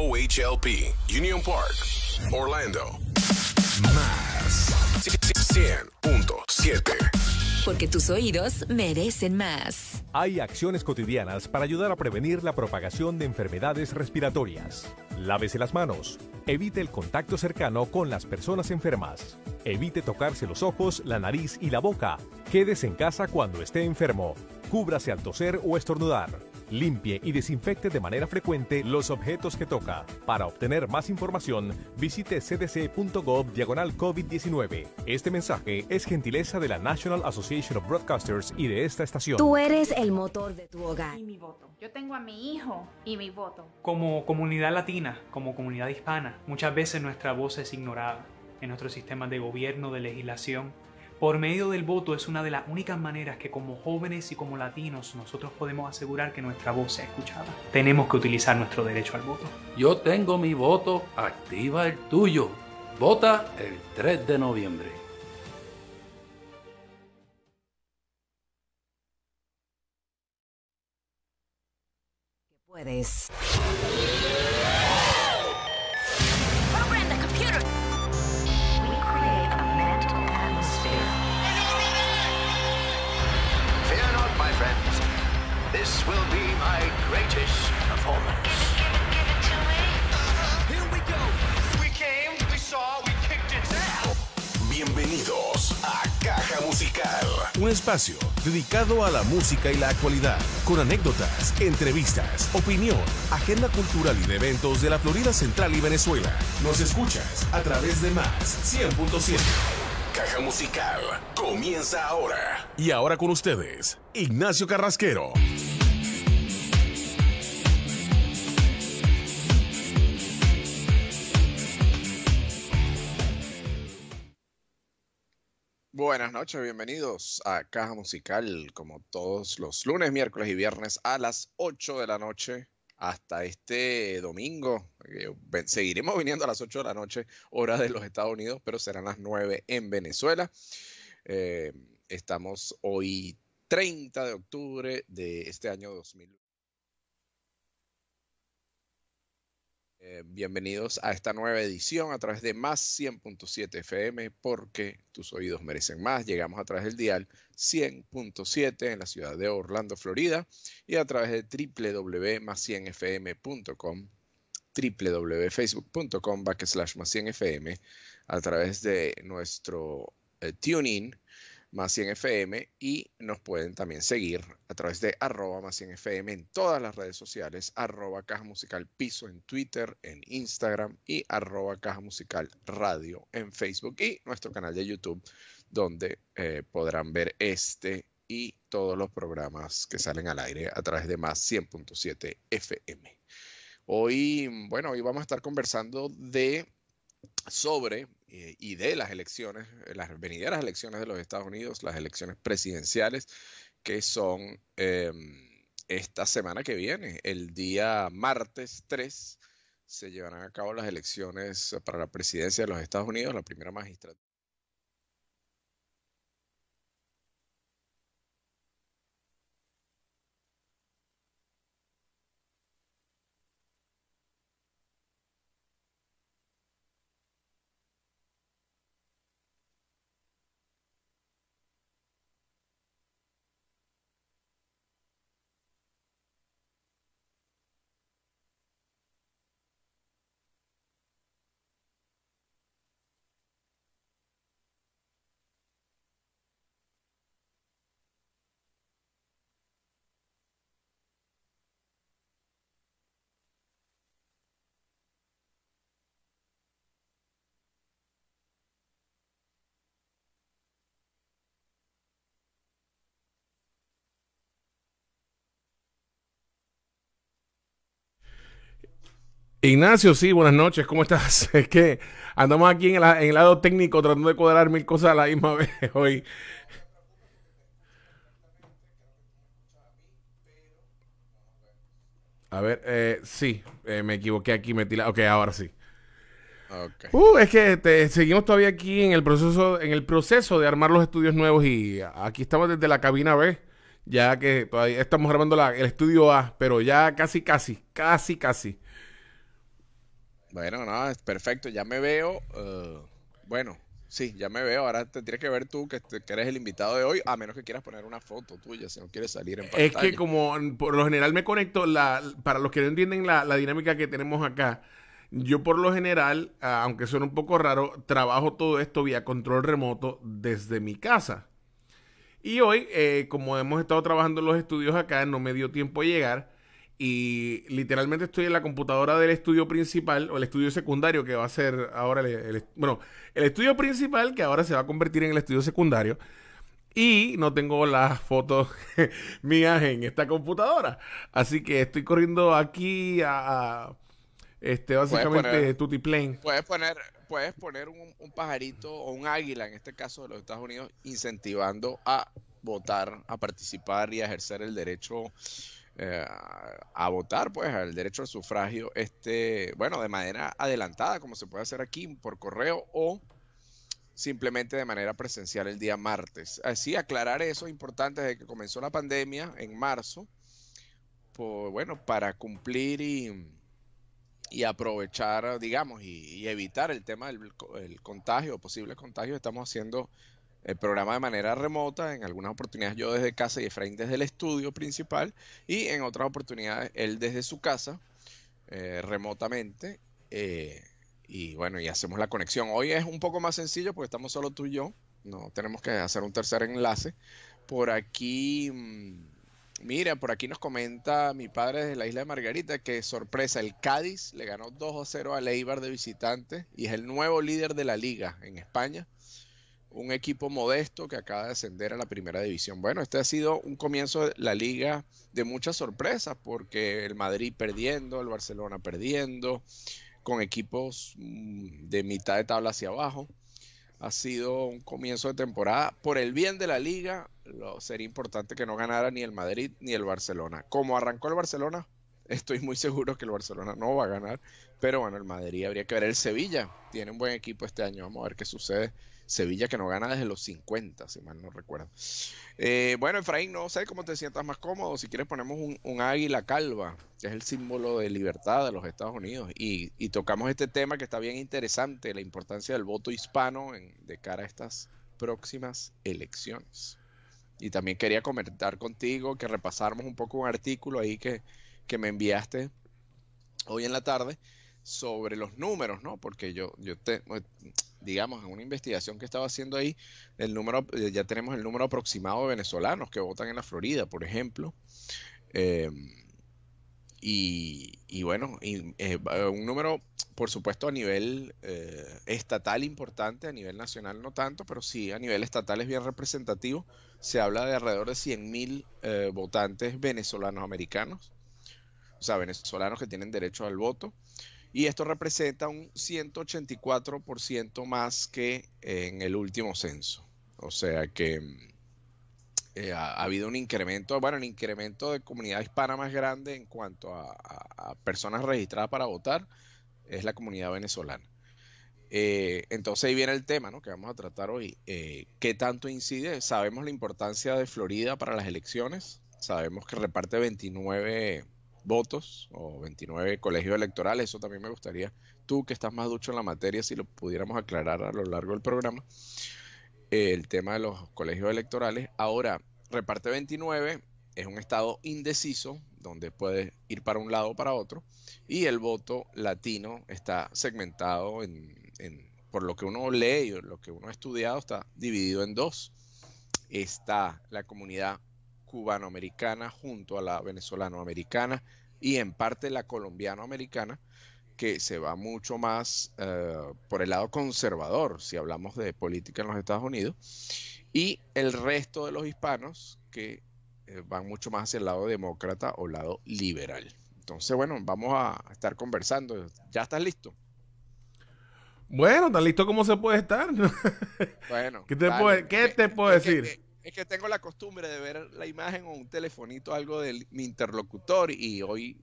OHLP, Union Park, Orlando. Más 100.7 porque tus oídos merecen más. Hay acciones cotidianas para ayudar a prevenir la propagación de enfermedades respiratorias. Lávese las manos. Evite el contacto cercano con las personas enfermas. Evite tocarse los ojos, la nariz y la boca. Quédese en casa cuando esté enfermo. Cúbrase al toser o estornudar limpie y desinfecte de manera frecuente los objetos que toca. Para obtener más información, visite cdc.gov diagonal COVID-19. Este mensaje es gentileza de la National Association of Broadcasters y de esta estación. Tú eres el motor de tu hogar. Y mi voto. Yo tengo a mi hijo y mi voto. Como comunidad latina, como comunidad hispana, muchas veces nuestra voz es ignorada en nuestros sistemas de gobierno, de legislación por medio del voto es una de las únicas maneras que como jóvenes y como latinos nosotros podemos asegurar que nuestra voz sea escuchada. Tenemos que utilizar nuestro derecho al voto. Yo tengo mi voto, activa el tuyo. Vota el 3 de noviembre. Puedes. Bienvenidos a Caja Musical. Un espacio dedicado a la música y la actualidad, con anécdotas, entrevistas, opinión, agenda cultural y de eventos de la Florida Central y Venezuela. Nos escuchas a través de más 100.7. Caja Musical comienza ahora. Y ahora con ustedes, Ignacio Carrasquero. Buenas noches, bienvenidos a Caja Musical, como todos los lunes, miércoles y viernes a las 8 de la noche hasta este domingo. Seguiremos viniendo a las 8 de la noche, hora de los Estados Unidos, pero serán las 9 en Venezuela. Eh, estamos hoy 30 de octubre de este año 2020. Eh, bienvenidos a esta nueva edición a través de más 100.7 FM porque tus oídos merecen más. Llegamos a través del dial 100.7 en la ciudad de Orlando, Florida y a través de www.más100fm.com www.facebook.com backslash más 100fm a través de nuestro TuneIn. Eh, tuning más 100 FM y nos pueden también seguir a través de arroba más 100 FM en todas las redes sociales, arroba caja musical piso en Twitter, en Instagram y arroba caja musical radio en Facebook y nuestro canal de YouTube donde eh, podrán ver este y todos los programas que salen al aire a través de más 100.7 FM. Hoy, bueno, hoy vamos a estar conversando de sobre eh, y de las elecciones, eh, las venideras elecciones de los Estados Unidos, las elecciones presidenciales, que son em, esta semana que viene, el día martes 3 se llevarán a cabo las elecciones eh, para la presidencia de los Estados Unidos, la primera magistratura. Ignacio, sí, buenas noches, ¿cómo estás? Es que andamos aquí en el, lado técnico tratando de cuadrar mil cosas a la misma vez hoy. A ver, eh, sí, eh, me equivoqué aquí, me la... Ok, ahora sí. Uh, es que este, seguimos todavía aquí en el proceso en el proceso de armar los estudios nuevos y aquí estamos desde la cabina B, ya que todavía estamos armando el estudio A, pero ya casi, casi, casi, casi. Bueno, no, es perfecto. Ya me veo. Eh, bueno, sí, ya me veo. Ahora te tienes que ver tú este, que, eres el invitado de hoy, a menos que quieras poner una foto tuya, si no quieres salir en pantalla. Es que como por lo general me conecto, la, para los que no entienden la, dinámica que tenemos acá, yo por lo general, ah, aunque suene un poco raro, trabajo todo esto vía control remoto desde mi casa. Y hoy, eh, como hemos estado trabajando los estudios acá, no me dio tiempo a llegar. Y literalmente estoy en la computadora del estudio principal o el estudio secundario que va a ser ahora el, bueno, el estudio principal que ahora se va a convertir en el estudio secundario. Y no tengo las fotos mías en esta computadora. Así que estoy corriendo aquí a, este, básicamente Tutti Puedes poner, puedes poner un, pajarito o un águila, en este caso de los Estados Unidos, incentivando a votar, a participar y a ejercer el derecho eh, a votar, pues, al derecho al sufragio, este, bueno, de manera adelantada, como se puede hacer aquí, por correo o simplemente de manera presencial el día martes. Así aclarar eso es importante desde que comenzó la pandemia en marzo, pues bueno, para cumplir y, y aprovechar, digamos, y, evitar el tema del el contagio, posible contagio, estamos haciendo el programa de manera remota, en algunas oportunidades yo desde casa y Efraín desde el estudio principal y en otras oportunidades él desde su casa eh, remotamente eh, y bueno, y hacemos la conexión. Hoy es un poco más sencillo porque estamos solo tú y yo, no tenemos que hacer un tercer enlace. Por aquí, mm, mira, por aquí nos comenta mi padre desde la isla de Margarita que sorpresa, el Cádiz le ganó 2 0 a Leibar de visitante y es el nuevo líder de la liga en España un equipo modesto que acaba de ascender a la primera división. Bueno, este ha sido un comienzo de la liga de muchas sorpresas, porque el Madrid perdiendo, el Barcelona perdiendo, con equipos mm, de mitad de tabla hacia abajo. Ha sido un comienzo de temporada. Por el bien de la liga, lo, sería importante que no ganara ni el Madrid ni el Barcelona. Como arrancó el Barcelona, estoy muy seguro que el Barcelona no va a ganar. Pero bueno, el Madrid habría que ver. El Sevilla tiene un buen equipo este año. Vamos a ver qué sucede Sevilla que no gana desde los 50, si mal no recuerdo. Eh, bueno, Efraín, no sé cómo te sientas más cómodo. Si quieres ponemos un, águila calva, que es el símbolo de libertad de los Estados Unidos. Y, tocamos este tema que está bien interesante, la importancia del voto hispano en, de cara a estas próximas elecciones. Y también quería comentar contigo que repasáramos un poco un artículo ahí que, que me enviaste hoy en la tarde sobre los números, ¿no? Porque yo, yo te, digamos, en una investigación que estaba haciendo ahí, el número, eh, ya tenemos el número aproximado de venezolanos que votan en la Florida, por ejemplo. Em, y, bueno, y, eh, un número, por supuesto, a nivel eh, estatal importante, a nivel nacional no tanto, pero sí a nivel estatal es bien representativo. Se habla de alrededor de 100.000 eh, votantes venezolanos americanos, o sea, venezolanos que tienen derecho al voto y esto representa un 184% más que eh, en el último censo. O sea que eh, ha, habido un incremento, bueno, el incremento de comunidad hispana más grande en cuanto a, personas registradas para votar es la comunidad venezolana. Eh, entonces ahí viene el tema que vamos a tratar hoy. ¿Qué tanto incide? Sabemos la importancia de Florida para las elecciones. Sabemos que reparte 29 votos o 29 colegios electorales. Eso también me gustaría, tú que estás más ducho en la materia, si lo pudiéramos aclarar a lo largo del programa, eh, el tema de los colegios electorales. Ahora, reparte 29 es un estado indeciso donde puedes ir para un lado o para otro y el voto latino está segmentado en, en por lo que uno lee y lo que uno ha estudiado está dividido en dos. Está la comunidad cubanoamericana junto a la venezolanoamericana y en parte la colombianoamericana, que se va mucho más eh, por el lado conservador, si hablamos de política en los Estados Unidos, y el resto de los hispanos que eh, van mucho más hacia el lado demócrata o lado liberal. Entonces, bueno, vamos a estar conversando. ¿Ya estás listo? Bueno, tan listo como se puede estar. bueno. ¿Qué te, te puedo decir? Eh, es que tengo la costumbre de ver la imagen o un telefonito, algo de mi interlocutor, y hoy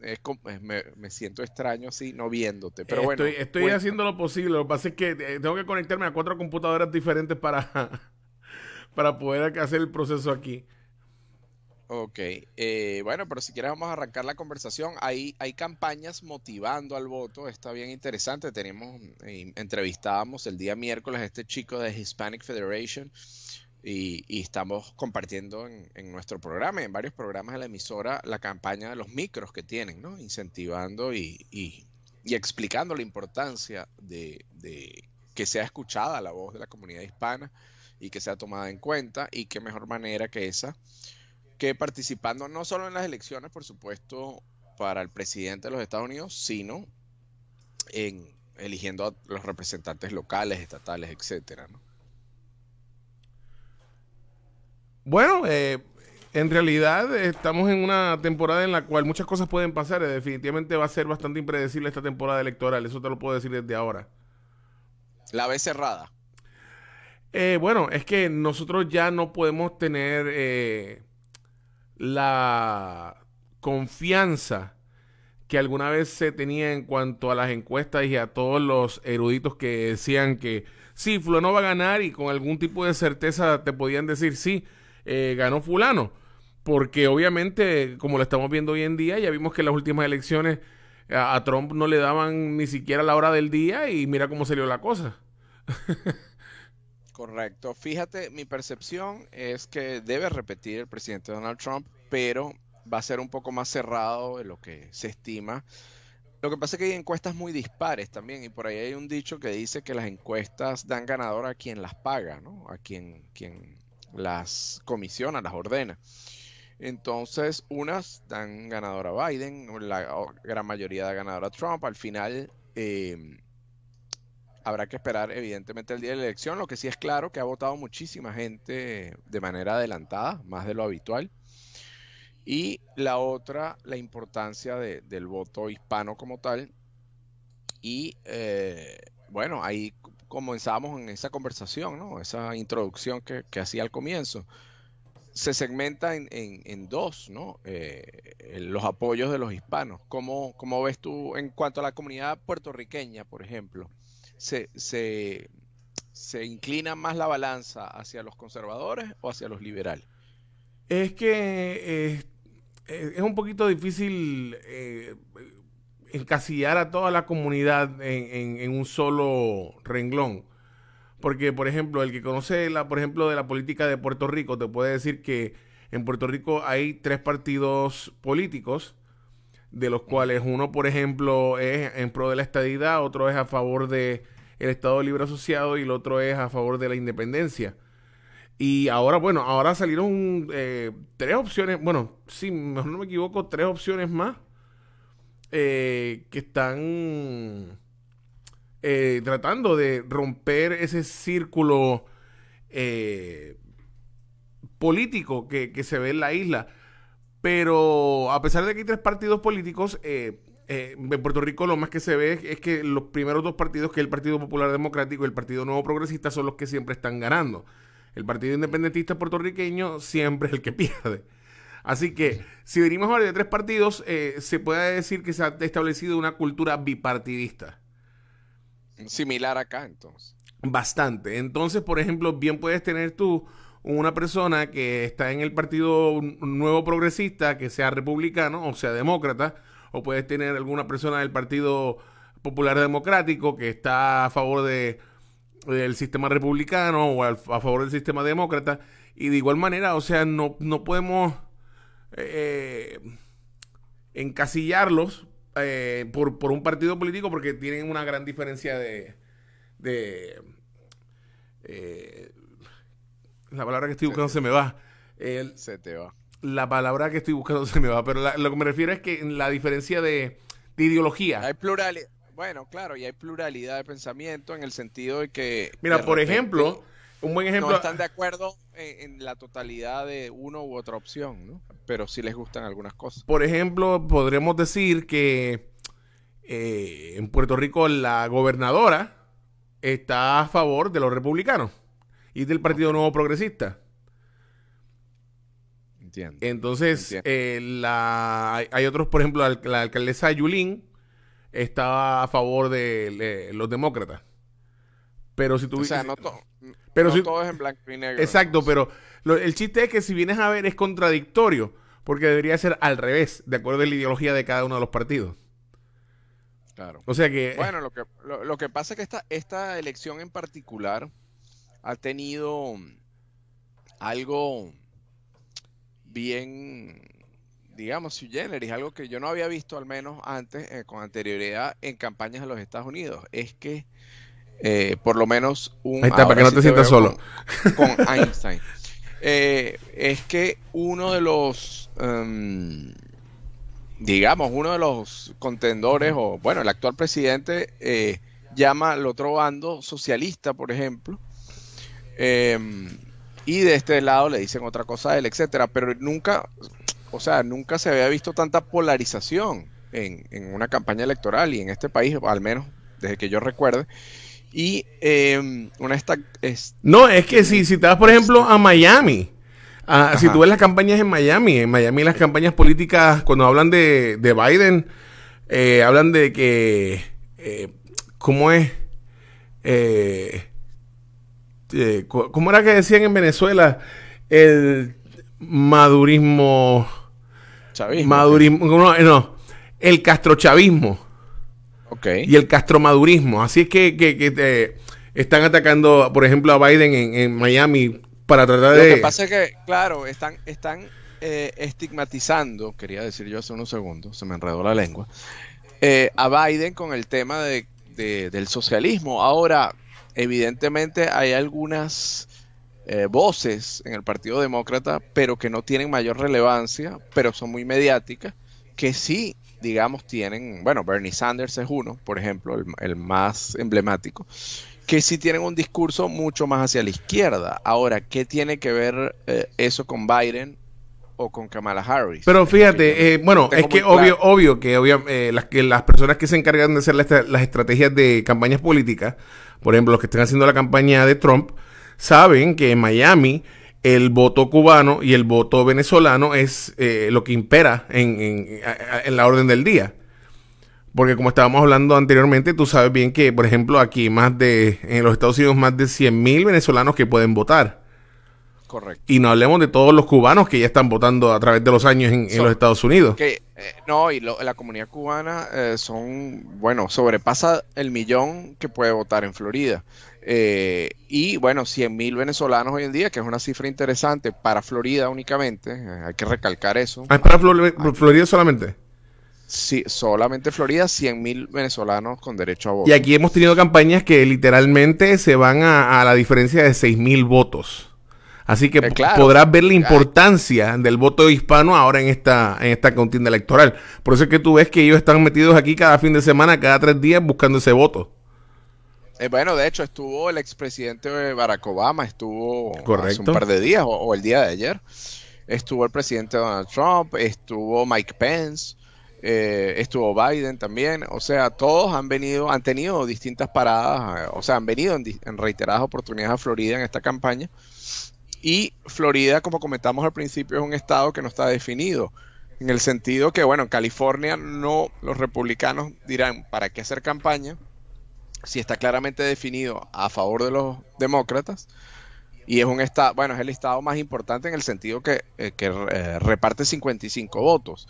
es me, siento extraño así no viéndote. Pero bueno. Estoy, haciendo lo posible. Lo que pasa es que eh, tengo que conectarme a cuatro computadoras diferentes para, para poder hacer el proceso aquí. Ok. Eh, bueno, pero si quieres vamos a arrancar la conversación. Hay, hay campañas motivando al voto. Está bien interesante. Tenemos, eh, entrevistábamos el día miércoles a este chico de Hispanic Federation y, estamos compartiendo en, nuestro programa, en varios programas de la emisora, la campaña de los micros que tienen, ¿no? Incentivando y, explicando la importancia de, de, que sea escuchada la voz de la comunidad hispana y que sea tomada en cuenta y qué mejor manera que esa, que participando no solo en las elecciones, por supuesto, para el presidente de los Estados Unidos, sino en eligiendo a los representantes locales, estatales, etcétera, ¿no? Bueno, eh, en realidad estamos en una temporada en la cual muchas cosas pueden pasar. Eh, definitivamente va a ser bastante impredecible esta temporada electoral. Eso te lo puedo decir desde ahora. ¿La vez cerrada? Eh, bueno, es que nosotros ya no podemos tener eh, la confianza que alguna vez se tenía en cuanto a las encuestas y a todos los eruditos que decían que sí, Fulano va a ganar y con algún tipo de certeza te podían decir sí eh, ganó fulano. Porque obviamente, como lo estamos viendo hoy en día, ya vimos que en las últimas elecciones a, Trump no le daban ni siquiera la hora del día y mira cómo salió la cosa. Correcto. Fíjate, mi percepción es que debe repetir el presidente Donald Trump, pero va a ser un poco más cerrado de lo que se estima. Lo que pasa es que hay encuestas muy dispares también, y por ahí hay un dicho que dice que las encuestas dan ganador a quien las paga, ¿no? A quien, quien las comisiona, las ordena. Entonces, unas dan ganadora a Biden, la gran mayoría da ganadora a Trump. Al final, em, habrá que esperar, evidentemente, el día de la elección. Lo que sí es claro que ha votado muchísima gente de manera adelantada, más de lo habitual. Y la otra, la importancia del voto hispano como tal. Y eh, bueno, hay comenzamos en esa conversación, ¿no? esa introducción que, hacía al comienzo, se segmenta en, dos, ¿no? Eh, los apoyos de los hispanos. ¿Cómo, ves tú en cuanto a la comunidad puertorriqueña, por ejemplo? ¿Se, inclina más la balanza hacia los conservadores o hacia los liberales? Es que eh, es un poquito difícil eh, encasillar a toda la comunidad en, un solo renglón. Porque, por ejemplo, el que conoce, la, por ejemplo, de la política de Puerto Rico, te puede decir que en Puerto Rico hay tres partidos políticos, de los cuales uno, por ejemplo, es en pro de la estadidad, otro es a favor del Estado Libre Asociado y el otro es a favor de la independencia. Y ahora, bueno, ahora salieron eh, tres opciones, bueno, si no me equivoco, tres opciones más eh, que están eh, tratando de romper ese círculo eh, político que, se ve en la isla. Pero a pesar de que hay tres partidos políticos, en Puerto Rico lo más que se ve es, es, que los primeros dos partidos, que es el Partido Popular Democrático y el Partido Nuevo Progresista, son los que siempre están ganando. El Partido Independentista Puertorriqueño siempre es el que pierde. Así que si venimos a hablar de tres partidos, eh, se puede decir que se ha establecido una cultura bipartidista. Similar acá, entonces. Bastante. Entonces, por ejemplo, bien puedes tener tú una persona que está en el partido nuevo progresista, que sea republicano o sea demócrata, o puedes tener alguna persona del Partido Popular Democrático que está a favor de, del sistema republicano o a, favor del sistema demócrata. Y de igual manera, o sea, no, no podemos eh, encasillarlos eh, por, por, un partido político porque tienen una gran diferencia de... Eh, la palabra que estoy buscando se, me va. El, se te va. La palabra que estoy buscando se me va, pero lo que me refiero es que la diferencia de, ideología. Hay pluralidad. Bueno, claro, y hay pluralidad de pensamiento en el sentido de que... Mira, por ejemplo no están de acuerdo en, la totalidad de una u otra opción, ¿no? Pero sí les gustan algunas cosas. Por ejemplo, podremos decir que eh, en Puerto Rico la gobernadora está a favor de los republicanos y del Partido Nuevo Progresista. Entiendo. Entonces, eh, hay, otros, por ejemplo, la, alcaldesa Yulín estaba a favor de los demócratas. Pero si tú... O sea, no, todo es en blanco y negro. Exacto, pero el chiste es que si vienes a ver es contradictorio, porque debería ser al revés, de acuerdo a la ideología de cada uno de los partidos. Claro. O sea que... Eh, bueno, lo que, pasa es que esta, esta elección en particular ha tenido mm, algo bien, digamos, su generis, algo que yo no había visto al menos antes, eh, con anterioridad, en campañas de los Estados Unidos. Es que eh, por lo menos un... para que no te, sientas solo. Con, Einstein. Eh, es que uno de los, em, digamos, uno de los contendores, o bueno, el actual presidente eh, llama al otro bando socialista, por ejemplo, em, y de este lado le dicen otra cosa a él, etcétera, pero nunca, o sea, nunca se había visto tanta polarización en, en una campaña electoral y en este país, al menos desde que yo recuerde. Y em, una esta No, es que si, si te vas, por ejemplo, a Miami. si tú ves las campañas en Miami, en Miami las campañas políticas, cuando hablan de, Biden, eh, hablan de que, eh, ¿cómo es? Eh, ¿Cómo era que decían en Venezuela? El madurismo... Chavismo. Madurismo, no el castrochavismo. Y el castromadurismo. Así es que, que, están atacando, por ejemplo, a Biden en, Miami para tratar de... Lo que pasa es que, claro, están, están eh, estigmatizando, quería decir yo hace unos segundos, se me enredó la lengua, eh, a Biden con el tema de, del socialismo. Ahora, evidentemente hay algunas eh, voces en el Partido Demócrata, pero que no tienen mayor relevancia, pero son muy mediáticas, que sí digamos, tienen, bueno, Bernie Sanders es uno, por ejemplo, el, más emblemático, que sí tienen un discurso mucho más hacia la izquierda. Ahora, ¿qué tiene que ver eh, eso con Biden? o con Kamala Harris. Pero fíjate, eh, bueno, es que obvio, obvio que, obvio, eh, las, que las personas que se encargan de hacer las, las, estrategias de campañas políticas, por ejemplo, los que están haciendo la campaña de Trump, saben que en Miami el voto cubano y el voto venezolano es eh, lo que impera en, en, la orden del día. Porque como estábamos hablando anteriormente, tú sabes bien que, por ejemplo, aquí más de, en los Estados Unidos más de 100.000 venezolanos que pueden votar. Correcto. Y no hablemos de todos los cubanos que ya están votando a través de los años en, los Estados Unidos. Que, eh, no, y la comunidad cubana eh, son, bueno, sobrepasa el millón que puede votar en Florida. Eh, y bueno, 100 mil venezolanos hoy en día, que es una cifra interesante para Florida únicamente, eh, hay que recalcar eso. Ah, ¿Es para Florida solamente? Sí, solamente Florida, mil venezolanos con derecho a voto. Y aquí hemos tenido campañas que literalmente se van a, la diferencia de mil votos. Así que eh, podrás ver la importancia del voto hispano ahora en esta, en esta contienda electoral. Por eso es que tú ves que ellos están metidos aquí cada fin de semana, cada tres días, buscando ese voto. Eh, bueno, de hecho estuvo el expresidente Barack Obama, estuvo hace un par de días o, el día de ayer. Estuvo el presidente Donald Trump, estuvo Mike Pence, eh, estuvo Biden también. O sea, todos han venido, han tenido distintas paradas, eh, o sea, han venido en, reiteradas oportunidades a Florida en esta campaña. Y Florida, como comentamos al principio, es un estado que no está definido. En el sentido que, bueno, en California no, los republicanos dirán, ¿para qué hacer campaña? si está claramente definido a favor de los demócratas, y es un estado, bueno, es el estado más importante en el sentido que, eh, que eh, reparte 55 votos.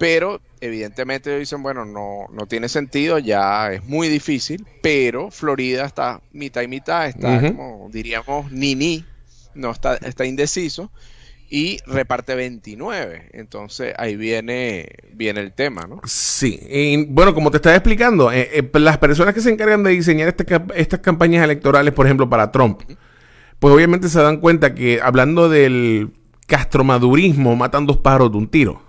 Pero evidentemente dicen, bueno, no, no tiene sentido, ya es muy difícil, pero Florida está mitad y mitad, está como diríamos ni ni, no está, está indeciso y reparte 29. Entonces ahí viene, viene el tema, ¿no? Sí, y bueno, como te estaba explicando, eh, eh, pues, las personas que se encargan de diseñar este estas campañas electorales, por ejemplo, para Trump, pues obviamente se dan cuenta que hablando del castromadurismo, matan dos pájaros de un tiro.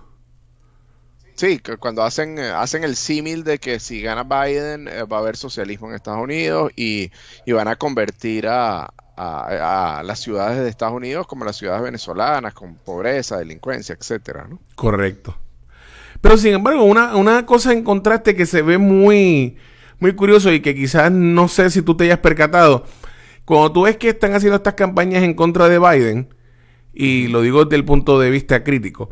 Sí, que cuando hacen, eh, hacen el símil de que si gana Biden va a haber socialismo en Estados Unidos y van a convertir a, a, las ciudades de Estados Unidos como las ciudades venezolanas, con pobreza, delincuencia, etcétera, ¿no? Correcto. Pero sin embargo, una, cosa en contraste que se ve muy, muy curioso y que quizás no sé si tú te hayas percatado, cuando tú ves que están haciendo estas campañas en contra de Biden, y lo digo desde el punto de vista crítico,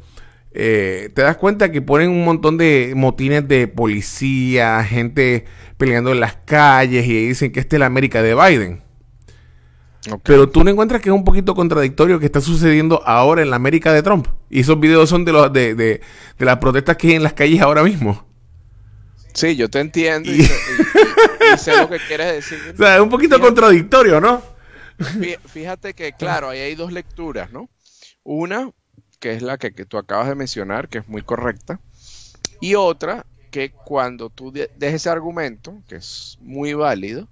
eh, te das cuenta que ponen un montón de motines de policía, gente peleando en las calles y dicen que esta es la América de Biden. Pero tú no encuentras que es un poquito contradictorio que está sucediendo ahora en la América de Trump. Y esos videos son de, los, de, las protestas que hay en las calles ahora mismo. Sí, yo te entiendo y, sé lo que quieres decir. O sea, es un poquito contradictorio, ¿no? Fíjate que, claro, ahí hay dos lecturas, ¿no? Una, que es la que, tú acabas de mencionar, que es muy correcta. Y otra, que cuando tú dejes ese argumento, que es muy válido,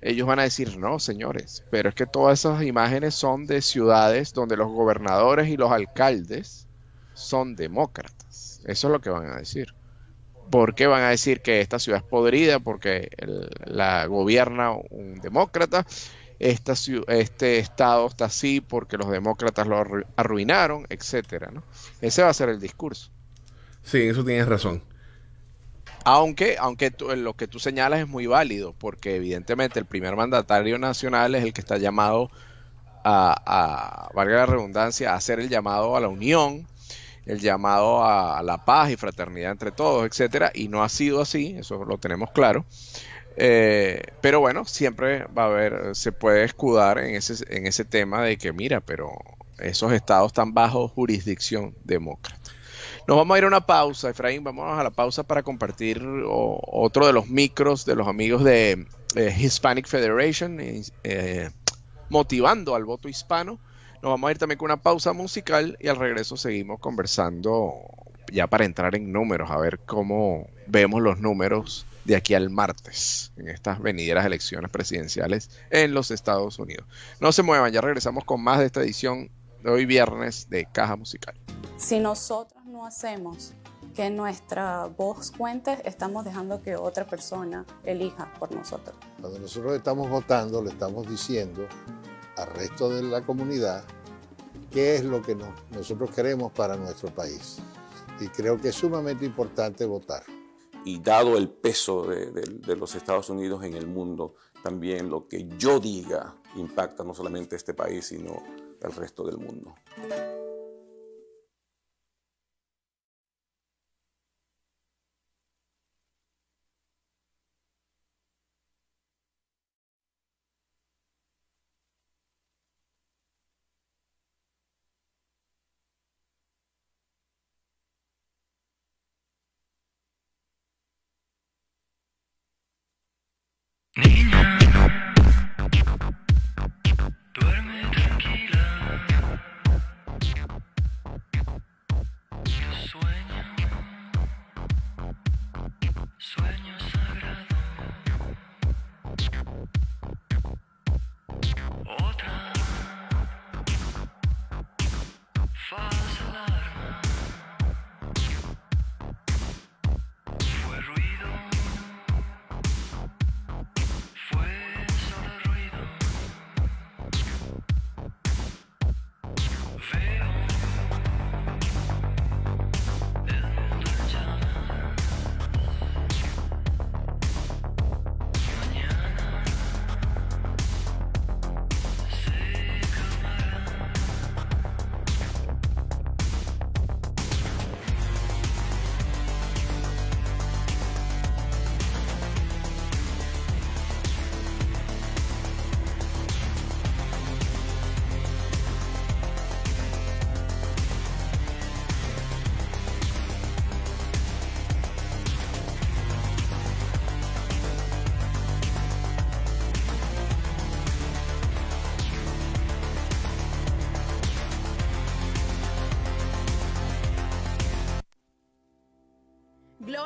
ellos van a decir, no, señores, pero es que todas esas imágenes son de ciudades donde los gobernadores y los alcaldes son demócratas. Eso es lo que van a decir. ¿Por qué van a decir que esta ciudad es podrida? Porque la gobierna un demócrata. Esta, este estado está así porque los demócratas lo arruinaron, etcétera, ¿no? Ese va a ser el discurso. Sí, eso tienes razón. Aunque, aunque lo que tú señalas es muy válido, porque evidentemente el primer mandatario nacional es el que está llamado a, valga la redundancia, a hacer el llamado a la unión, el llamado a, la paz y fraternidad entre todos, etcétera, y no ha sido así, eso lo tenemos claro. Eh, pero bueno, siempre va a haber, se puede escudar en ese, en ese tema de que, mira, pero esos estados están bajo jurisdicción demócrata. Nos vamos a ir a una pausa, Efraín, vamos a la pausa para compartir otro de los micros de los amigos de eh, Hispanic Federation, eh, eh, motivando al voto hispano. Nos vamos a ir también con una pausa musical y al regreso seguimos conversando ya para entrar en números, a ver cómo vemos los números de aquí al martes en estas venideras elecciones presidenciales en los Estados Unidos. No se muevan, ya regresamos con más de esta edición de hoy viernes de Caja Musical. Si nosotros hacemos que nuestra voz cuente, estamos dejando que otra persona elija por nosotros. Cuando nosotros estamos votando, le estamos diciendo al resto de la comunidad qué es lo que nosotros queremos para nuestro país. Y creo que es sumamente importante votar. Y dado el peso de, de los Estados Unidos en el mundo, también lo que yo diga impacta no solamente este país, sino el resto del mundo.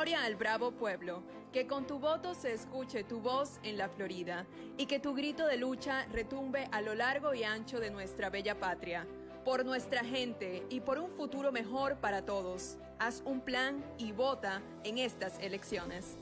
Gloria al bravo pueblo, que con tu voto se escuche tu voz en la Florida y que tu grito de lucha retumbe a lo largo y ancho de nuestra bella patria. Por nuestra gente y por un futuro mejor para todos, haz un plan y vota en estas elecciones.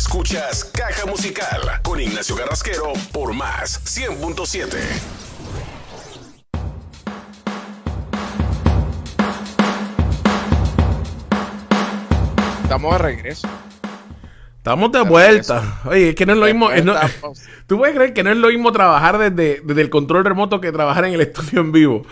Escuchas Caja Musical con Ignacio Garrasquero por más 100.7. Estamos de regreso. Estamos de vuelta. Oye, es que no es lo mismo. Tú puedes creer que no es lo mismo trabajar desde, desde, el control remoto que trabajar en el estudio en vivo.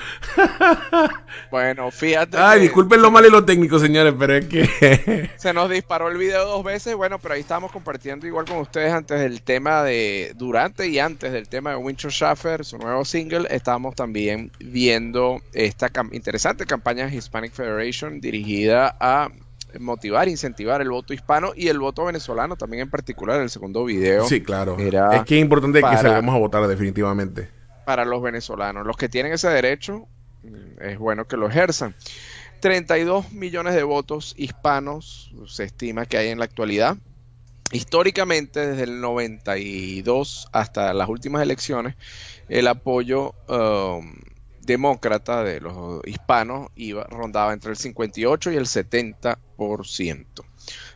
bueno, fíjate. Ay, disculpen lo mal y lo técnico, señores, pero es que. se nos disparó el video dos veces. Bueno, pero ahí estábamos compartiendo igual con ustedes antes del tema de. Durante y antes del tema de Winchester Schaffer, su nuevo single. Estábamos también viendo esta interesante campaña Hispanic Federation dirigida a motivar, incentivar el voto hispano y el voto venezolano también en particular, en el segundo video. Sí, claro. es que es importante que salgamos a votar definitivamente. Para los venezolanos, los que tienen ese derecho, mm, es bueno que lo ejerzan. 32 millones de votos hispanos se estima que hay en la actualidad. Históricamente, desde el 92 hasta las últimas elecciones, el apoyo um, demócrata de los hispanos iba, rondaba entre el 58 y el 70%.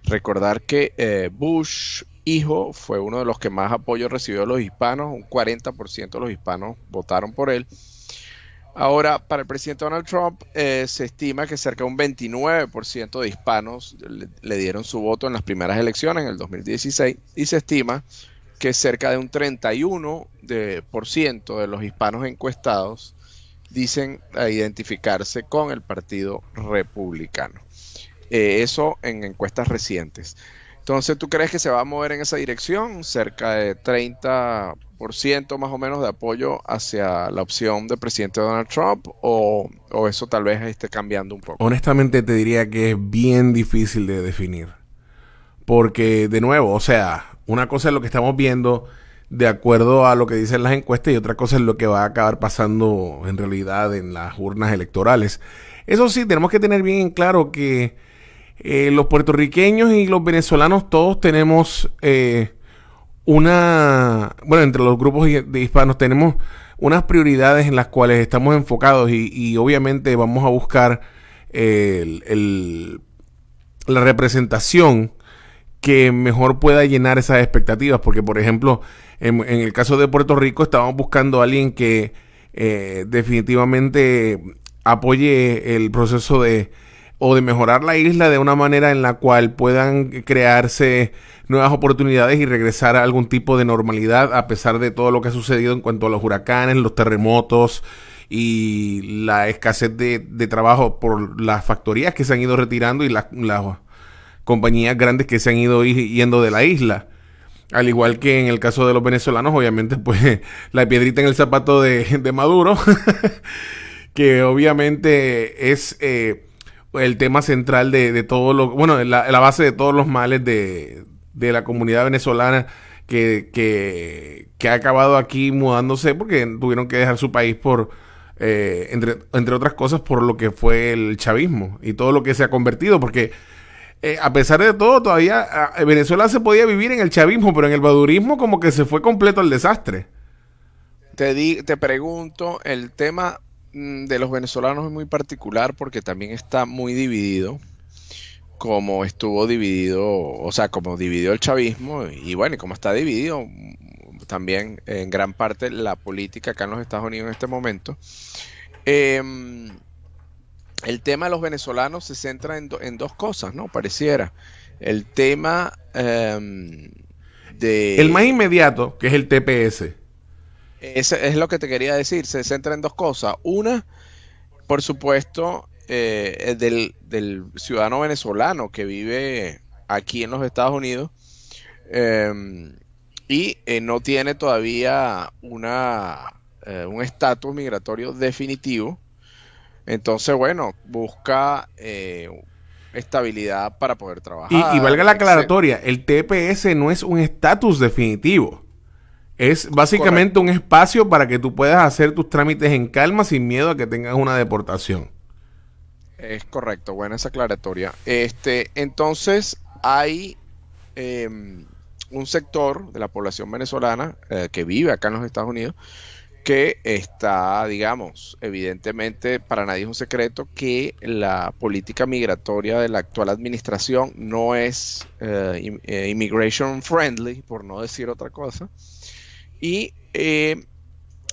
Recordar que eh, Bush, hijo, fue uno de los que más apoyo recibió los hispanos, un 40% de los hispanos votaron por él. Ahora, para el presidente Donald Trump, eh, se estima que cerca de un 29% de hispanos le, dieron su voto en las primeras elecciones, en el 2016, y se estima que cerca de un 31% por ciento de los hispanos encuestados dicen identificarse con el Partido Republicano. Eh, eso en encuestas recientes. Entonces, ¿tú crees que se va a mover en esa dirección? Cerca de 30% más o menos de apoyo hacia la opción del presidente Donald Trump o, o eso tal vez esté cambiando un poco. Honestamente te diría que es bien difícil de definir. Porque, de nuevo, o sea, una cosa es lo que estamos viendo de acuerdo a lo que dicen las encuestas y otra cosa es lo que va a acabar pasando en realidad en las urnas electorales. Eso sí, tenemos que tener bien en claro que eh, los puertorriqueños y los venezolanos todos tenemos eh, una, bueno, entre los grupos de hispanos tenemos unas prioridades en las cuales estamos enfocados y, obviamente vamos a buscar el, la representación que mejor pueda llenar esas expectativas, porque por ejemplo, en, el caso de Puerto Rico estábamos buscando a alguien que eh, definitivamente apoye el proceso de o de mejorar la isla de una manera en la cual puedan crearse nuevas oportunidades y regresar a algún tipo de normalidad a pesar de todo lo que ha sucedido en cuanto a los huracanes, los terremotos y la escasez de, de trabajo por las factorías que se han ido retirando y las, las compañías grandes que se han ido yendo de la isla. Al igual que en el caso de los venezolanos, obviamente, pues la piedrita en el zapato de, Maduro, que obviamente es eh, el tema central de, todo lo, bueno, la, base de todos los males de, la comunidad venezolana que, ha acabado aquí mudándose porque tuvieron que dejar su país por, eh, entre, entre otras cosas, por lo que fue el chavismo y todo lo que se ha convertido, porque eh, a pesar de todo, todavía ah, eh, Venezuela se podía vivir en el chavismo, pero en el madurismo como que se fue completo al desastre. Te, te pregunto, el tema mm, de los venezolanos es muy particular porque también está muy dividido, como estuvo dividido, o sea, como dividió el chavismo y bueno, y como está dividido mm, también en gran parte la política acá en los Estados Unidos en este momento. Eh, el tema de los venezolanos se centra en, dos cosas, ¿no? Pareciera. El tema em, de... El más inmediato, que es el TPS. Ese es lo que te quería decir, se centra en dos cosas. Una, por supuesto, eh, del, ciudadano venezolano que vive aquí en los Estados Unidos em, y eh, no tiene todavía una, eh, un estatus migratorio definitivo entonces, bueno, busca eh, estabilidad para poder trabajar. Y, valga la aclaratoria, el TPS no es un estatus definitivo. Es básicamente un espacio para que tú puedas hacer tus trámites en calma sin miedo a que tengas una deportación. Es correcto, buena esa aclaratoria. Este, entonces, hay em, un sector de la población venezolana eh, que vive acá en los Estados Unidos que está, digamos, evidentemente para nadie es un secreto que la política migratoria de la actual administración no es eh, eh, immigration friendly, por no decir otra cosa. Y eh,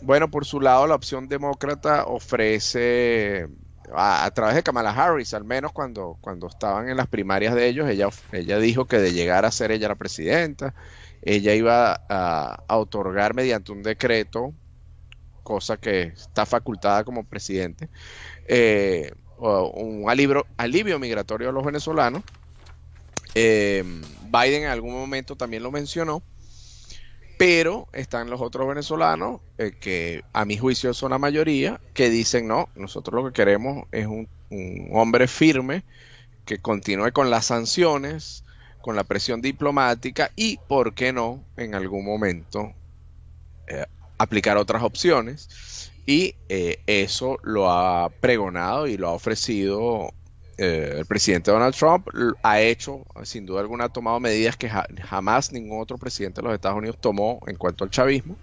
bueno, por su lado, la opción demócrata ofrece a, través de Kamala Harris, al menos cuando, cuando estaban en las primarias de ellos, ella, ella dijo que de llegar a ser ella la presidenta, ella iba a otorgar mediante un decreto cosa que está facultada como presidente, eh, un alivio, alivio migratorio a los venezolanos. Eh, Biden en algún momento también lo mencionó, pero están los otros venezolanos, eh, que a mi juicio son la mayoría, que dicen, no, nosotros lo que queremos es un, hombre firme que continúe con las sanciones, con la presión diplomática y, ¿por qué no?, en algún momento aplicar otras opciones y eh, eso lo ha pregonado y lo ha ofrecido eh, el presidente Donald Trump. Ha hecho, sin duda alguna, ha tomado medidas que jamás ningún otro presidente de los Estados Unidos tomó en cuanto al chavismo.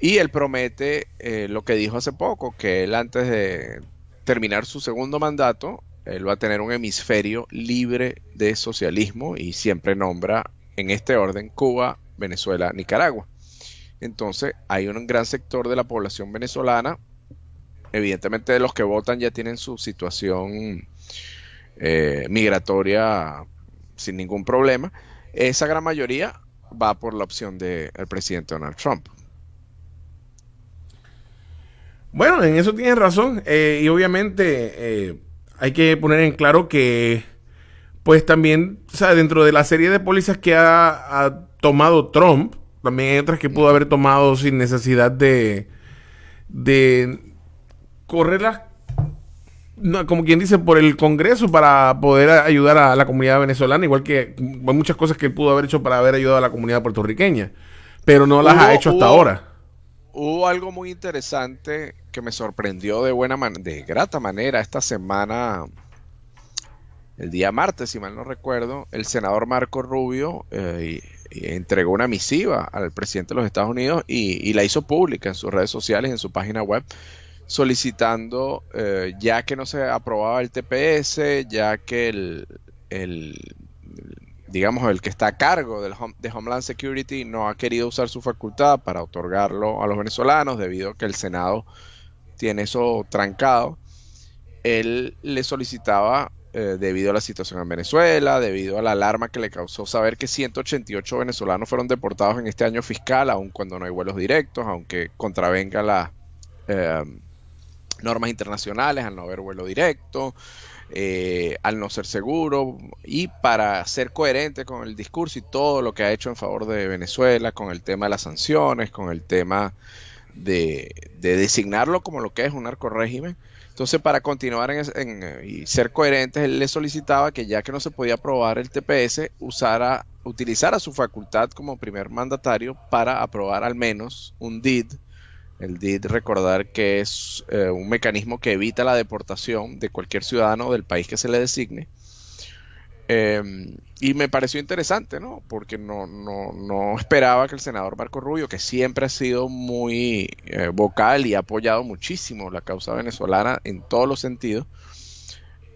Y él promete eh, lo que dijo hace poco, que él antes de terminar su segundo mandato, él va a tener un hemisferio libre de socialismo y siempre nombra en este orden Cuba, Venezuela, Nicaragua. Entonces, hay un gran sector de la población venezolana, evidentemente los que votan ya tienen su situación eh, migratoria sin ningún problema. Esa gran mayoría va por la opción del presidente Donald Trump. Bueno, en eso tienes razón. Eh, y obviamente eh, hay que poner en claro que, pues también, dentro de la serie de pólizas que ha tomado Trump, también hay otras que pudo haber tomado sin necesidad de, de correrlas, como quien dice, por el Congreso para poder ayudar a la comunidad venezolana, igual que hay muchas cosas que él pudo haber hecho para haber ayudado a la comunidad puertorriqueña, pero no las ha hecho hasta ahora. Hubo algo muy interesante que me sorprendió de buena de grata manera esta semana el día martes, si mal no recuerdo, el senador Marco Rubio eh, entregó una misiva al presidente de los Estados Unidos y, la hizo pública en sus redes sociales, en su página web, solicitando eh, ya que no se aprobaba el TPS, ya que el, digamos, el que está a cargo de Homeland Security no ha querido usar su facultad para otorgarlo a los venezolanos debido a que el Senado tiene eso trancado, él le solicitaba eh, debido a la situación en Venezuela, debido a la alarma que le causó saber que 188 venezolanos fueron deportados en este año fiscal, aun cuando no hay vuelos directos, aunque contravenga las em, normas internacionales al no haber vuelo directo. Eh, al no ser seguro y para ser coherente con el discurso y todo lo que ha hecho en favor de Venezuela, con el tema de las sanciones, con el tema de, de designarlo como lo que es un arco régimen, entonces, para continuar en, eh, y ser coherentes, él le solicitaba que ya que no se podía aprobar el TPS, usara, utilizara su facultad como primer mandatario para aprobar al menos un DID. El DID, recordar que es eh, un mecanismo que evita la deportación de cualquier ciudadano del país que se le designe Em, y me pareció interesante, ¿no? Porque no, esperaba que el senador Marco Rubio, que siempre ha sido muy eh, vocal y ha apoyado muchísimo la causa venezolana en todos los sentidos,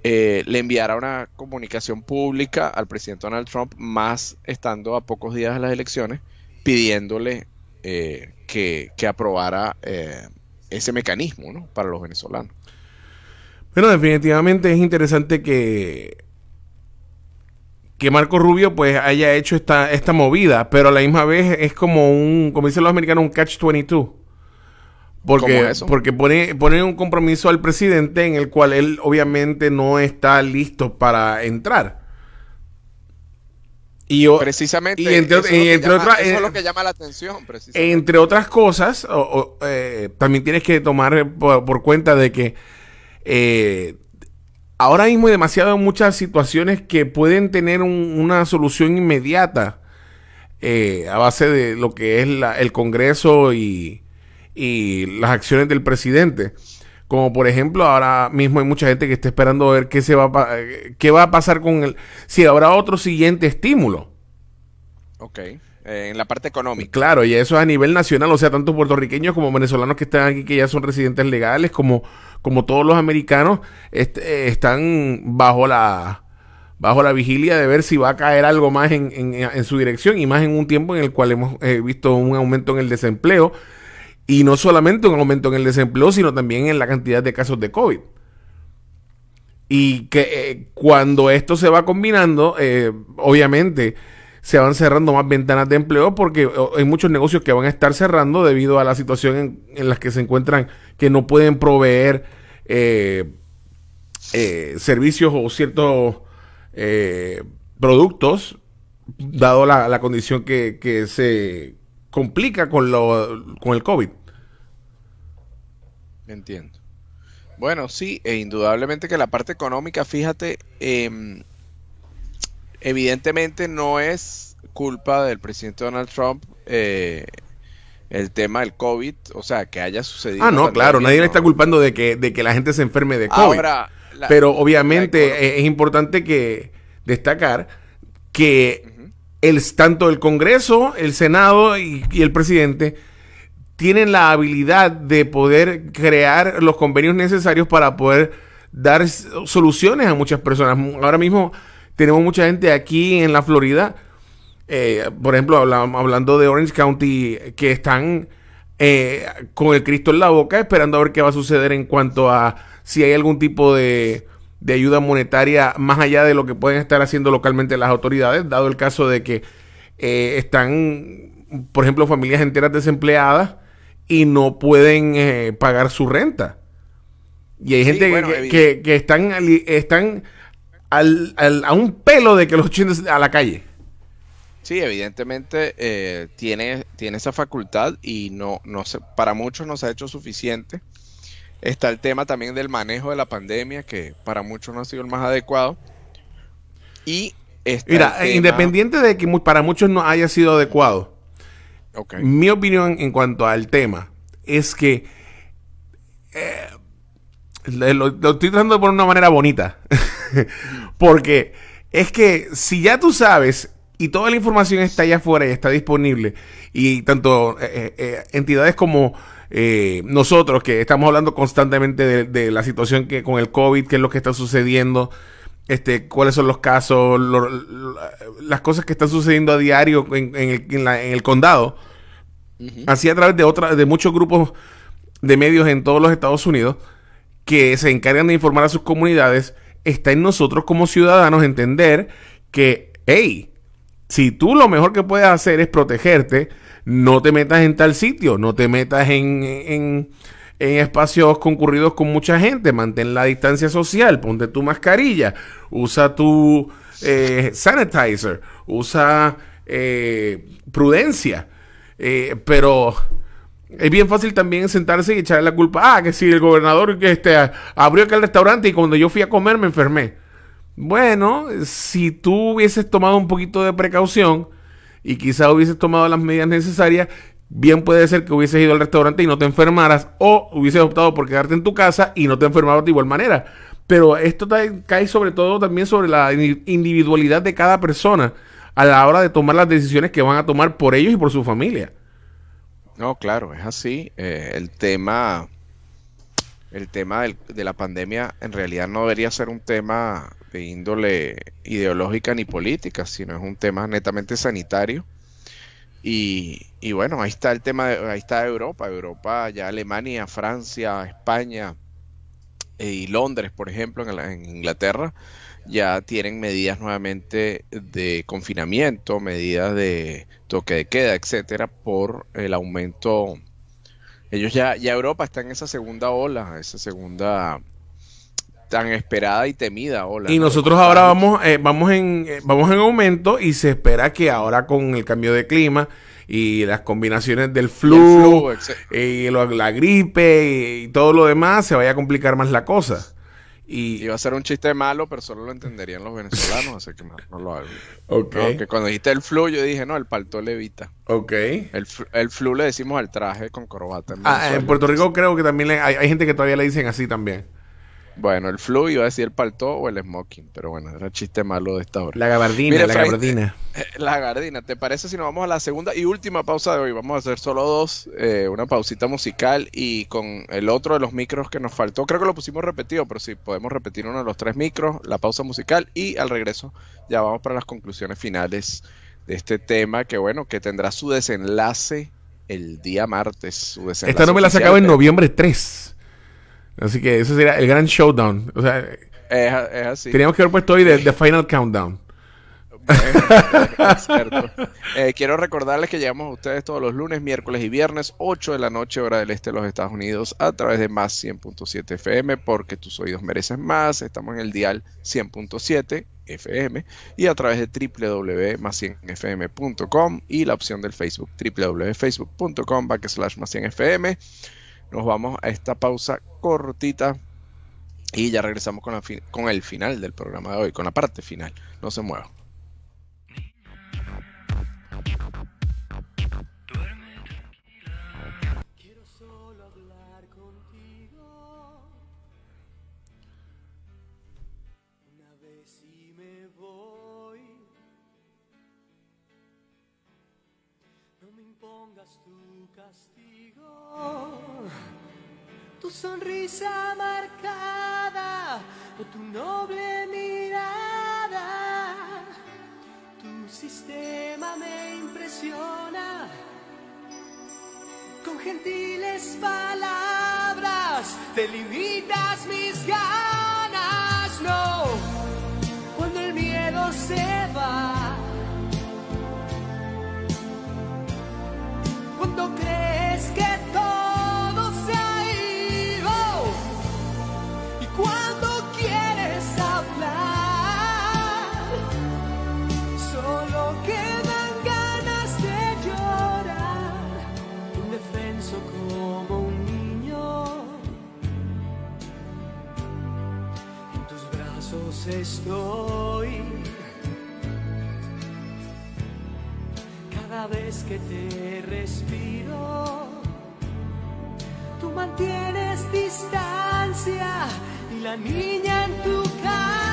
eh, le enviara una comunicación pública al presidente Donald Trump, más estando a pocos días de las elecciones, pidiéndole eh, que, que, aprobara ese mecanismo, ¿no? Para los venezolanos. Bueno, definitivamente es interesante que que Marco Rubio pues haya hecho esta, esta movida, pero a la misma vez es como un, como dicen los americanos, un catch 22. Porque, porque pone, un compromiso al presidente en el cual él obviamente no está listo para entrar. Y precisamente. Y entre, entre es eh, lo que llama la atención, precisamente. Entre otras cosas, eh, también tienes que tomar por, cuenta de que eh, ahora mismo hay demasiadas muchas situaciones que pueden tener una solución inmediata eh, a base de lo que es el Congreso y, las acciones del presidente. Como por ejemplo, ahora mismo hay mucha gente que está esperando ver qué, se va, a, eh, qué va a pasar con el... Si habrá otro siguiente estímulo. Ok. Eh, en la parte económica. Claro, y eso es a nivel nacional, o sea, tanto puertorriqueños como venezolanos que están aquí, que ya son residentes legales, como como todos los americanos, eh, están bajo la bajo la vigilia de ver si va a caer algo más en, su dirección y más en un tiempo en el cual hemos eh, visto un aumento en el desempleo y no solamente un aumento en el desempleo, sino también en la cantidad de casos de COVID. Y que eh, cuando esto se va combinando, obviamente se van cerrando más ventanas de empleo porque hay muchos negocios que van a estar cerrando debido a la situación en, en las que se encuentran que no pueden proveer eh, eh, servicios o ciertos eh, productos, dado la, condición que, se complica con, lo, con el COVID. Entiendo. Bueno, sí, e indudablemente que la parte económica, fíjate, em, evidentemente no es culpa del presidente Donald Trump eh, el tema del COVID, o sea, que haya sucedido. Ah, no, claro, nadie le está culpando de que, de que la gente se enferme de COVID. pero obviamente eh, es, importante que destacar que tanto el Congreso, el Senado y el presidente tienen la habilidad de poder crear los convenios necesarios para poder dar soluciones a muchas personas. Ahora mismo tenemos mucha gente aquí en la Florida eh, por ejemplo, hablando de Orange County, que están eh, con el Cristo en la boca, esperando a ver qué va a suceder en cuanto a si hay algún tipo de, ayuda monetaria más allá de lo que pueden estar haciendo localmente las autoridades, dado el caso de que eh, están, por ejemplo, familias enteras desempleadas y no pueden pagar su renta. Y hay gente que, que, están, están a un pelo de que los chinos a la calle. Sí, evidentemente eh, tiene, tiene esa facultad y no, para muchos no se ha hecho suficiente. Está el tema también del manejo de la pandemia, que para muchos no ha sido el más adecuado. Y Mira, independiente de que para muchos no haya sido adecuado, mi opinión en cuanto al tema es que eh, lo, estoy tratando de poner una manera bonita. Porque es que si ya tú sabes y toda la información está allá afuera y está disponible. Y tanto eh, eh, eh, entidades como nosotros, que estamos hablando constantemente de, la situación que con el COVID, qué es lo que está sucediendo, este, cuáles son los casos, las cosas que están sucediendo a diario en, el, condado. Así a través de, otra, de muchos grupos de medios en todos los Estados Unidos que se encargan de informar a sus comunidades, está en nosotros como ciudadanos entender que, hey, si tú lo mejor que puedes hacer es protegerte, no te metas en tal sitio, no te metas en, en, espacios concurridos con mucha gente, mantén la distancia social, ponte tu mascarilla, usa tu eh, sanitizer, usa eh, prudencia, eh, pero... Es bien fácil también sentarse y echarle la culpa. Ah, que si el gobernador este, abrió aquel restaurante y cuando yo fui a comer me enfermé. Bueno, si tú hubieses tomado un poquito de precaución y quizá hubieses tomado las medidas necesarias, bien puede ser que hubieses ido al restaurante y no te enfermaras o hubieses optado por quedarte en tu casa y no te enfermaras de igual manera. Pero esto cae sobre todo también sobre la individualidad de cada persona a la hora de tomar las decisiones que van a tomar por ellos y por su familia. No, claro, es así. Eh, el tema, el tema de la pandemia en realidad no debería ser un tema de índole ideológica ni política, sino es un tema netamente sanitario. Y, y, bueno, ahí está el tema, de, ahí está Europa, Europa, ya Alemania, Francia, España eh, y Londres, por ejemplo, en, en, Inglaterra, ya tienen medidas nuevamente de confinamiento, medidas de toque de queda, etcétera, por el aumento. Ellos ya, ya Europa está en esa segunda ola, esa segunda tan esperada y temida hola Y nosotros ahora vamos, eh, vamos, en, eh, vamos en aumento y se espera que ahora con el cambio de clima y las combinaciones del flu, eh, y la gripe y, todo lo demás se vaya a complicar más la cosa. Y iba a ser un chiste malo, pero solo lo entenderían los venezolanos, así que no, lo hago. Okay. cuando dijiste el flu, yo dije, no, el palto levita. Ok. El, el flu le decimos al traje con corbata. En, ah, Puerto Rico creo que también hay gente que todavía le dicen así también. Bueno, el flu iba a decir el paltó o el smoking, pero bueno, era chiste malo de esta hora. La gabardina, la gabardina. Eh, eh, la gabardina, ¿te parece si nos vamos a la segunda y última pausa de hoy? Vamos a hacer solo dos, eh, una pausita musical y con el otro de los micros que nos faltó, creo que lo pusimos repetido, pero sí, podemos repetir uno de los tres micros, la pausa musical y al regreso ya vamos para las conclusiones finales de este tema que bueno, que tendrá su desenlace el día martes. Esta no me la sacaba en noviembre 3. Así que eso sería el gran showdown. O es, así. Teníamos que haber puesto hoy de, Final Countdown. Eh, quiero recordarles que llegamos a ustedes todos los lunes, miércoles y viernes, 8 de la noche, hora del este de los Estados Unidos, a través de más 100.7 FM, porque tus oídos merecen más. Estamos en el dial 100.7 FM y a través de www.más100fm.com y la opción del Facebook, www.facebook.com backslash más 100 FM. Nos vamos a esta pausa cortita y ya regresamos con, con el final del programa de hoy, con la parte final. No se muevan. tu castigo tu sonrisa marcada o tu noble mirada. Tu sistema me impresiona con gentiles palabras, te limitas mis ganas, no, cuando el miedo se va. Cuando crees que que te respiro, tú mantienes distancia y la niña en tu casa.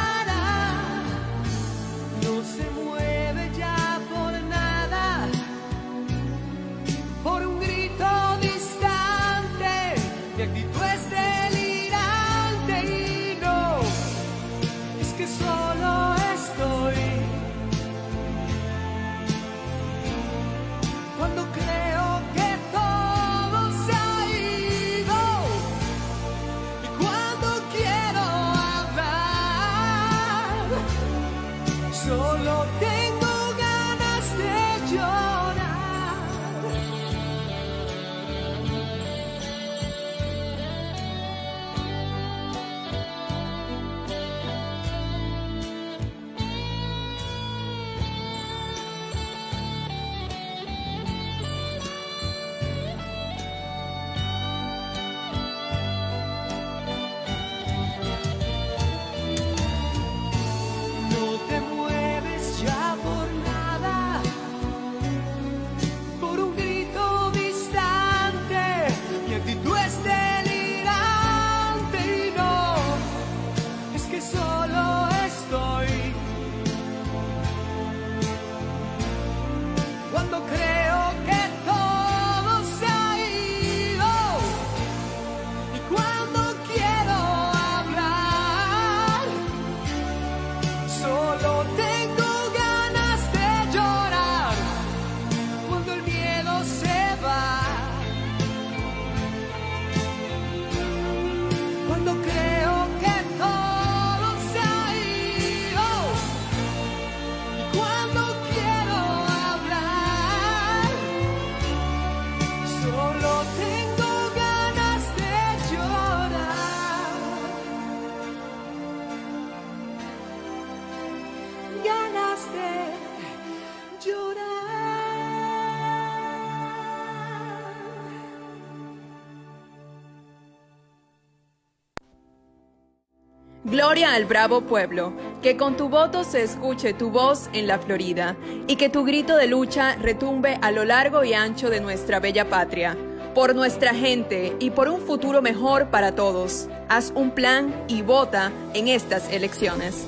Gloria al bravo pueblo, que con tu voto se escuche tu voz en la Florida y que tu grito de lucha retumbe a lo largo y ancho de nuestra bella patria. Por nuestra gente y por un futuro mejor para todos, haz un plan y vota en estas elecciones.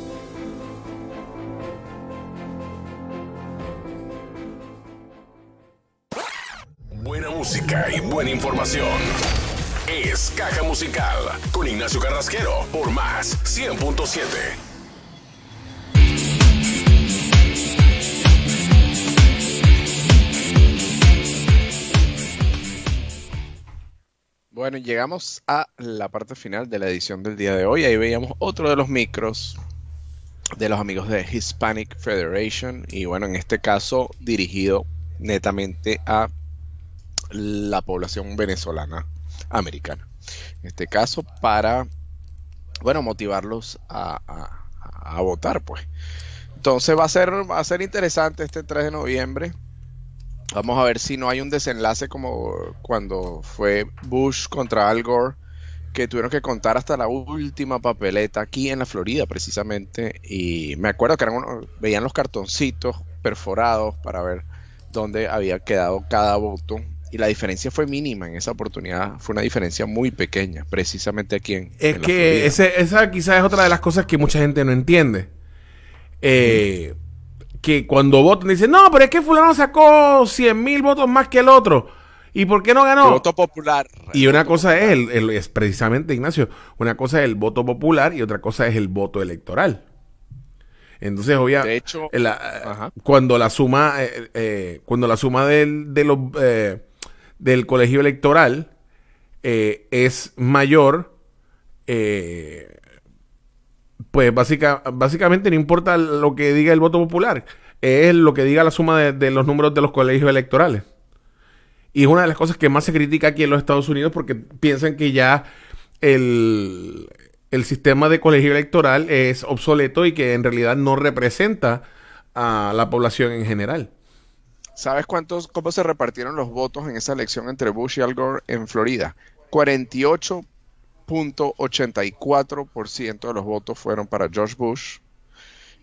Buena música y buena información es Caja Musical con Ignacio Carrasquero por más 100.7. Bueno, llegamos a la parte final de la edición del día de hoy. Ahí veíamos otro de los micros de los amigos de Hispanic Federation y bueno, en este caso dirigido netamente a la población venezolana americana. En este caso, para, bueno, motivarlos a, votar, pues. Entonces va a, ser, va a ser interesante este 3 de noviembre. Vamos a ver si no hay un desenlace como cuando fue Bush contra Al Gore, que tuvieron que contar hasta la última papeleta aquí en la Florida, precisamente. Y me acuerdo que eran veían los cartoncitos perforados para ver dónde había quedado cada voto y la diferencia fue mínima en esa oportunidad, fue una diferencia muy pequeña, precisamente aquí en... Es que esa quizás es otra de las cosas que mucha gente no entiende. Eh, que cuando votan dicen, no, pero es que fulano sacó 100 mil votos más que el otro. ¿Y por qué no ganó? voto popular. Y una cosa es, el, precisamente, Ignacio, una cosa es el voto popular y otra cosa es el voto electoral. Entonces, obviamente, hecho, cuando la suma, eh, eh, cuando la suma de, de los del colegio electoral eh, es mayor, eh, pues básicamente no importa lo que diga el voto popular, es lo que diga la suma de, los números de los colegios electorales. Y es una de las cosas que más se critica aquí en los Estados Unidos porque piensan que ya el, el sistema de colegio electoral es obsoleto y que en realidad no representa a la población en general. ¿Sabes cuántos, cómo se repartieron los votos en esa elección entre Bush y Al Gore en Florida? 48.84% de los votos fueron para George Bush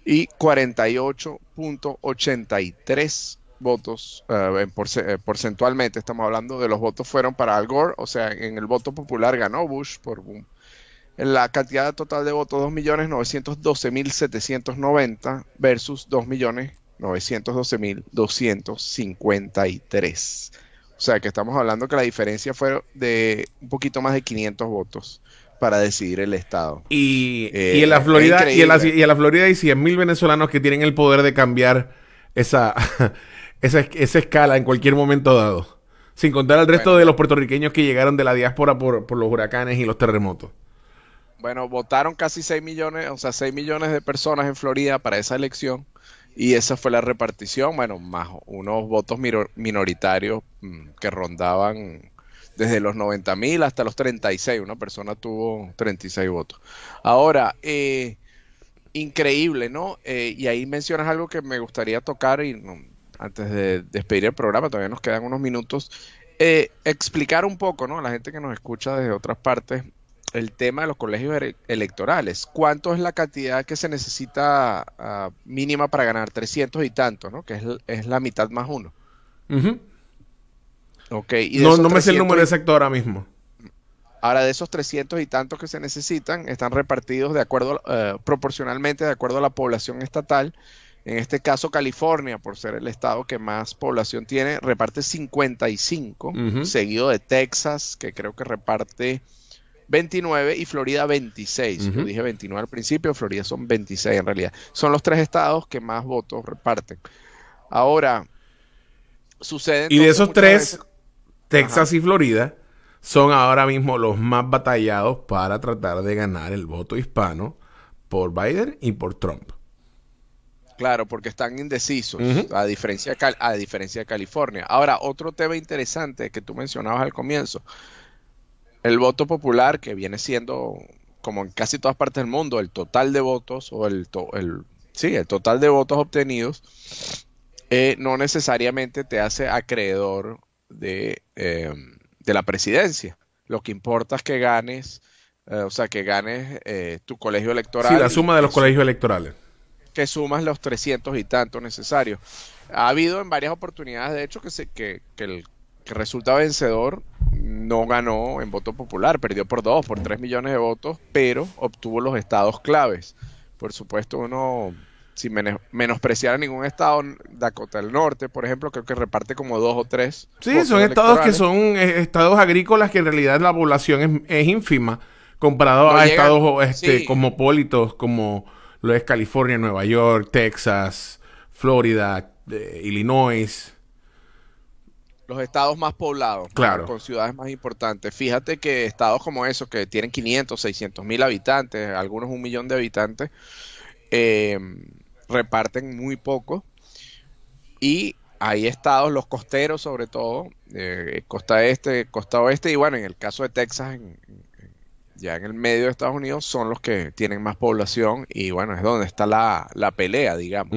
y 48.83 votos eh, eh, porcentualmente. Estamos hablando de los votos fueron para Al Gore, o sea, en el voto popular ganó Bush por boom. La cantidad total de votos 2.912.790 versus millones 912.253. O sea que estamos hablando que la diferencia fue de un poquito más de 500 votos para decidir el estado. Y, eh, en la Florida y en la, y hay 100.000 venezolanos que tienen el poder de cambiar esa, esa, escala en cualquier momento dado. Sin contar al resto de los puertorriqueños que llegaron de la diáspora por, los huracanes y los terremotos. Bueno, votaron casi 6 millones, o sea, 6 millones de personas en Florida para esa elección y esa fue la repartición, bueno, más unos votos minoritarios mm, que rondaban desde los 90.000 hasta los 36. Una persona tuvo 36 votos. Ahora, eh, increíble, ¿no? Eh, y ahí mencionas algo que me gustaría tocar y mm, antes de despedir el programa, todavía nos quedan unos minutos. Eh, explicar un poco, ¿no? A la gente que nos escucha desde otras partes, el tema de los colegios electorales. ¿Cuánto es la cantidad que se necesita ah, mínima para ganar? 300 y tantos ¿no? Que es, la mitad más uno. no, no me sé el número exacto ahora mismo. Ahora, de esos 300 y tantos que se necesitan, están repartidos de acuerdo, eh, proporcionalmente de acuerdo a la población estatal. En este caso, California, por ser el estado que más población tiene, reparte 55, seguido de Texas, que creo que reparte 29 y Florida 26. Yo dije 29 al principio, Florida son 26 en realidad. Son los tres estados que más votos reparten. Ahora, sucede... Y de esos tres, Texas y Florida son ahora mismo los más batallados para tratar de ganar el voto hispano por Biden y por Trump. Claro, porque están indecisos, a, diferencia a diferencia de California. Ahora, otro tema interesante que tú mencionabas al comienzo el voto popular, que viene siendo, como en casi todas partes del mundo, el total de votos o el, el, sí, el total de votos obtenidos, eh, no necesariamente te hace acreedor eh, de, la presidencia. Lo que importa es que ganes, eh, o sea, que ganes tu colegio electoral. Sí, la suma de los colegios electorales. Que sumas los 300 y tanto necesarios. Ha habido en varias oportunidades, de hecho, que, se, que, que el que resulta vencedor, no ganó en voto popular, perdió por dos por tres millones de votos, pero obtuvo los estados claves. Por supuesto, uno, sin menospreciar a ningún estado, Dakota del Norte, por ejemplo, creo que reparte como dos o tres. Sí, son estados que son eh, estados agrícolas que en realidad la población es, ínfima comparado a estados este, cosmopolitos como lo es California, Nueva York, Texas, Florida, eh, Illinois los estados más poblados, con ciudades más importantes. Fíjate que estados como esos, que tienen 500, 600 mil habitantes, algunos un millón de habitantes, eh, reparten muy poco. Y hay estados, los costeros sobre todo, eh, costa este, costa oeste, y bueno, en el caso de Texas, ya en el medio de Estados Unidos, son los que tienen más población y bueno, es donde está la, la pelea, digamos,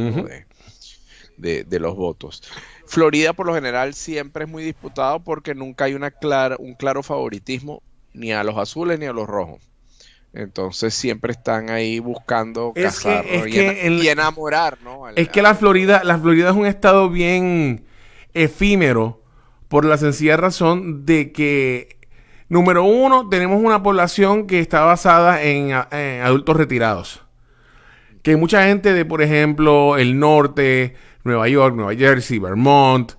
de, los votos. Florida por lo general siempre es muy disputado porque nunca hay una clara, un claro favoritismo ni a los azules ni a los rojos. Entonces siempre están ahí buscando cazar y, enamorar, ¿no? es que la Florida, la Florida es un estado bien efímero por la sencilla razón de que número uno tenemos una población que está basada en adultos retirados que mucha gente de, por ejemplo, el norte, Nueva York, Nueva Jersey, Vermont,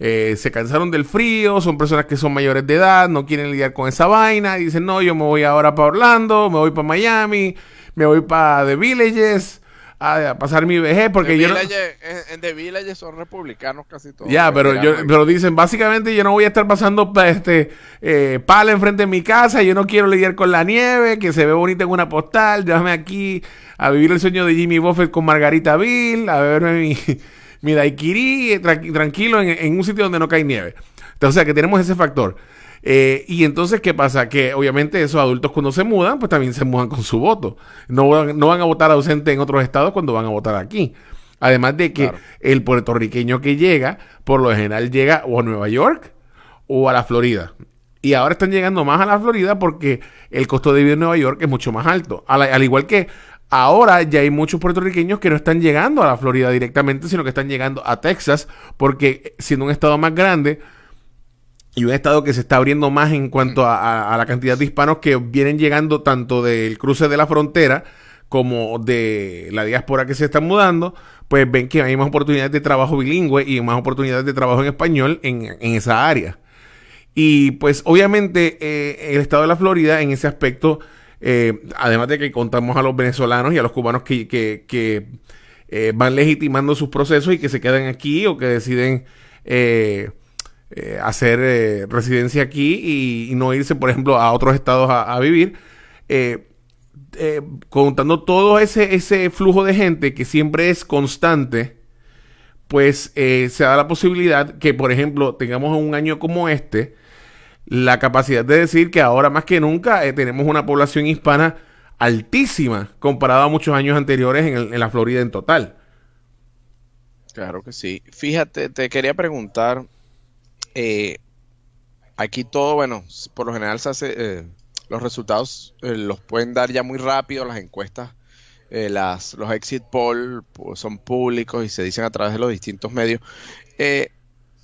eh, se cansaron del frío, son personas que son mayores de edad, no quieren lidiar con esa vaina, y dicen, no, yo me voy ahora para Orlando, me voy para Miami, me voy para The Villages, a, pasar mi vejez, porque yo... en, The Villages son republicanos casi todos. Ya, pero, dicen, básicamente yo no voy a estar pasando este eh, pala enfrente de mi casa, yo no quiero lidiar con la nieve, que se ve bonita en una postal, déjame aquí a vivir el sueño de Jimmy Buffett con Margarita Bill, a beberme mi, daiquiri eh, tranquilo en, un sitio donde no cae nieve. Entonces, o sea, que tenemos ese factor. Eh, y entonces, ¿qué pasa? Que obviamente esos adultos cuando se mudan, pues también se mudan con su voto. No van, no van a votar ausente en otros estados cuando van a votar aquí. Además de que el puertorriqueño que llega, por lo general llega o a Nueva York o a la Florida. Y ahora están llegando más a la Florida porque el costo de vida en Nueva York es mucho más alto. al igual que Ahora ya hay muchos puertorriqueños que no están llegando a la Florida directamente, sino que están llegando a Texas, porque siendo un estado más grande y un estado que se está abriendo más en cuanto a, la cantidad de hispanos que vienen llegando tanto del cruce de la frontera como de la diáspora que se está mudando, pues ven que hay más oportunidades de trabajo bilingüe y más oportunidades de trabajo en español en, esa área. Y pues obviamente eh, el estado de la Florida en ese aspecto eh, además de que contamos a los venezolanos y a los cubanos que, eh, van legitimando sus procesos y que se quedan aquí o que deciden eh, hacer residencia aquí y, no irse, por ejemplo, a otros estados a, vivir. contando todo ese flujo de gente que siempre es constante, pues se da la posibilidad que, por ejemplo, tengamos un año como este, la capacidad de decir que ahora más que nunca eh, tenemos una población hispana altísima comparada a muchos años anteriores en, la Florida en total. Claro que sí. Fíjate, te quería preguntar, eh, aquí todo, bueno, por lo general se hace, eh, los resultados los pueden dar ya muy rápido, las encuestas, las, los exit poll pues, son públicos y se dicen a través de los distintos medios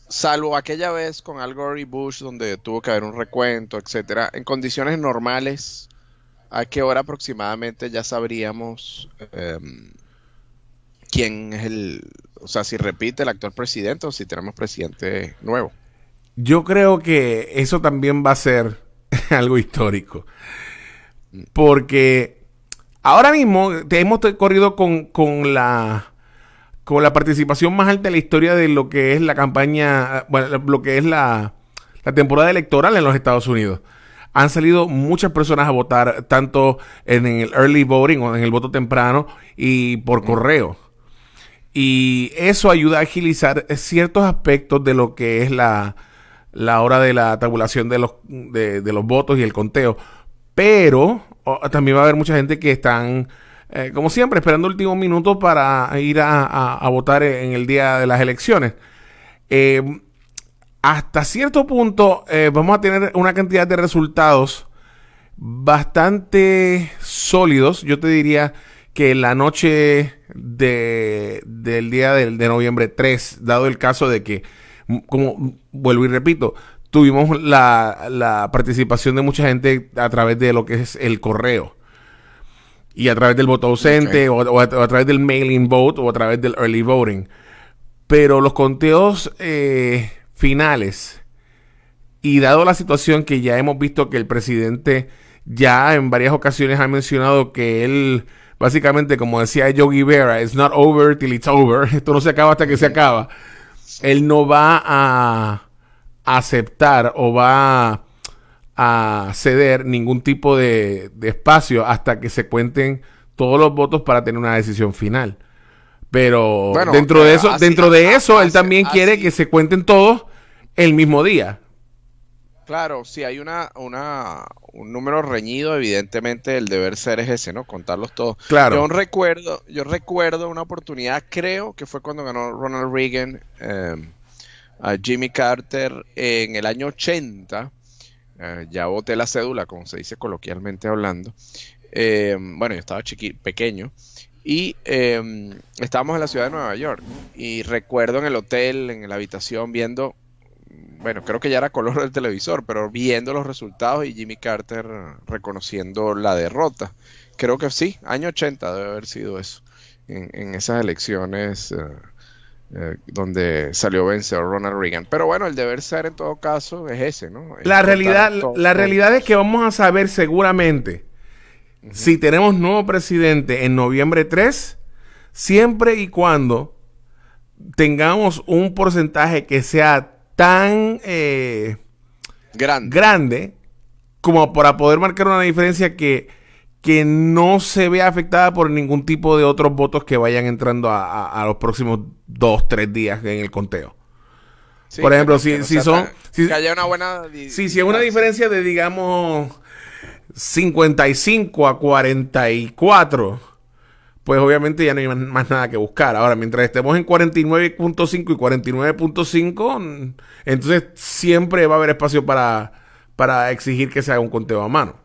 salvo aquella vez con Al Gore y Bush, donde tuvo que haber un recuento, etcétera, en condiciones normales, ¿a qué hora aproximadamente ya sabríamos em, quién es el, o sea, si repite el actual presidente o si tenemos presidente nuevo? Yo creo que eso también va a ser algo histórico. Porque ahora mismo hemos corrido con la con la participación más alta en la historia de lo que es la campaña, bueno, lo que es la, temporada electoral en los Estados Unidos. Han salido muchas personas a votar, tanto en el early voting o en el voto temprano y por correo. Y eso ayuda a agilizar ciertos aspectos de lo que es la, hora de la tabulación de los, de, los votos y el conteo. Pero también va a haber mucha gente que están eh, como siempre, esperando el último minuto para ir a, votar en el día de las elecciones. Eh, hasta cierto punto eh, vamos a tener una cantidad de resultados bastante sólidos. Yo te diría que la noche del día de, noviembre 3, dado el caso de que, como vuelvo y repito, tuvimos la participación de mucha gente a través de lo que es el correo y a través del voto ausente o, a, través del mailing vote o a través del early voting. Pero los conteos eh, finales y dado la situación que ya hemos visto que el presidente ya en varias ocasiones ha mencionado que él básicamente como decía Yogi Berra, it's not over till it's over, esto no se acaba hasta que se acaba. Él no va a aceptar o va a a ceder ningún tipo de, espacio hasta que se cuenten todos los votos para tener una decisión final. Pero dentro de eso, dentro de eso, él también quiere que se cuenten todos el mismo día. Claro, si hay una, un número reñido, evidentemente el deber ser es ese, ¿no? Contarlos todos. Claro. Yo recuerdo, yo recuerdo una oportunidad, creo que fue cuando ganó Ronald Reagan eh, a Jimmy Carter en el año 80 eh, ya voté la cédula, como se dice coloquialmente hablando. Eh, bueno, yo estaba chiqui pequeño. Y em, estábamos en la ciudad de Nueva York. Y recuerdo en el hotel, en la habitación, viendo, bueno, creo que ya era color del televisor, pero viendo los resultados y Jimmy Carter reconociendo la derrota. Creo que sí, año 80 debe haber sido eso, en, esas elecciones. Eh, eh, donde salió vencedor Ronald Reagan. Pero bueno, el deber ser en todo caso es ese, ¿no? la realidad, la realidad es que vamos a saber seguramente si tenemos nuevo presidente en noviembre 3, siempre y cuando tengamos un porcentaje que sea tan eh, grande. grande como para poder marcar una diferencia que que no se vea afectada por ningún tipo de otros votos que vayan entrando a, los próximos dos, tres días en el conteo. por ejemplo, si, son... Si, una buena... Si, si es una diferencia de, digamos, 55 a 44, pues obviamente ya no hay más, más nada que buscar. Ahora, mientras estemos en 49.5 y 49.5, mm, entonces siempre va a haber espacio para, para exigir que se haga un conteo a mano.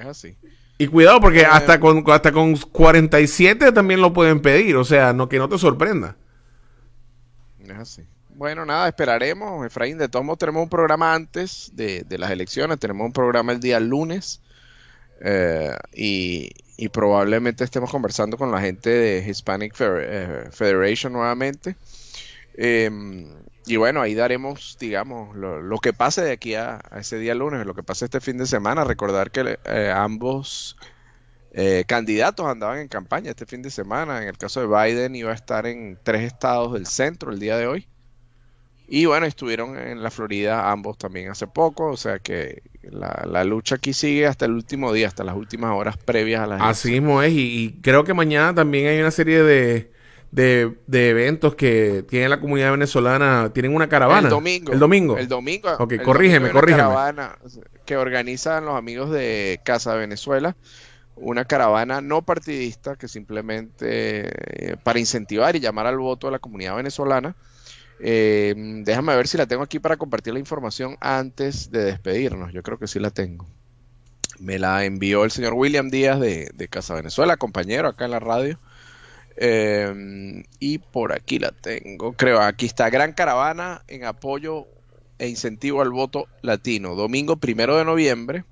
Es así. Y cuidado porque eh, hasta con hasta con 47 también lo pueden pedir, o sea, no que no te sorprenda. Es así. Bueno, nada, esperaremos, Efraín. De todos modos, tenemos un programa antes de, las elecciones. Tenemos un programa el día lunes. Eh, y, y, probablemente estemos conversando con la gente de Hispanic eh, Federation nuevamente. Em, y bueno, ahí daremos, digamos, lo, que pase de aquí a, ese día lunes, lo que pase este fin de semana. Recordar que eh, ambos eh, candidatos andaban en campaña este fin de semana. En el caso de Biden iba a estar en tres estados del centro el día de hoy. Y bueno, estuvieron en la Florida ambos también hace poco, o sea que la, lucha aquí sigue hasta el último día, hasta las últimas horas previas a la... Así mismo es, y creo que mañana también hay una serie de, de, eventos que tiene la comunidad venezolana, tienen una caravana. El domingo. El domingo. El Ok, corrígeme, corrígeme. Una caravana que organizan los amigos de Casa Venezuela una caravana no partidista que simplemente eh, para incentivar y llamar al voto a la comunidad venezolana. Eh, déjame ver si la tengo aquí para compartir la información antes de despedirnos. Yo creo que sí la tengo. Me la envió el señor William Díaz de, de Casa Venezuela, compañero acá en la radio. Em, y por aquí la tengo, creo. Aquí está Gran Caravana en apoyo e incentivo al voto latino. Domingo primero de noviembre.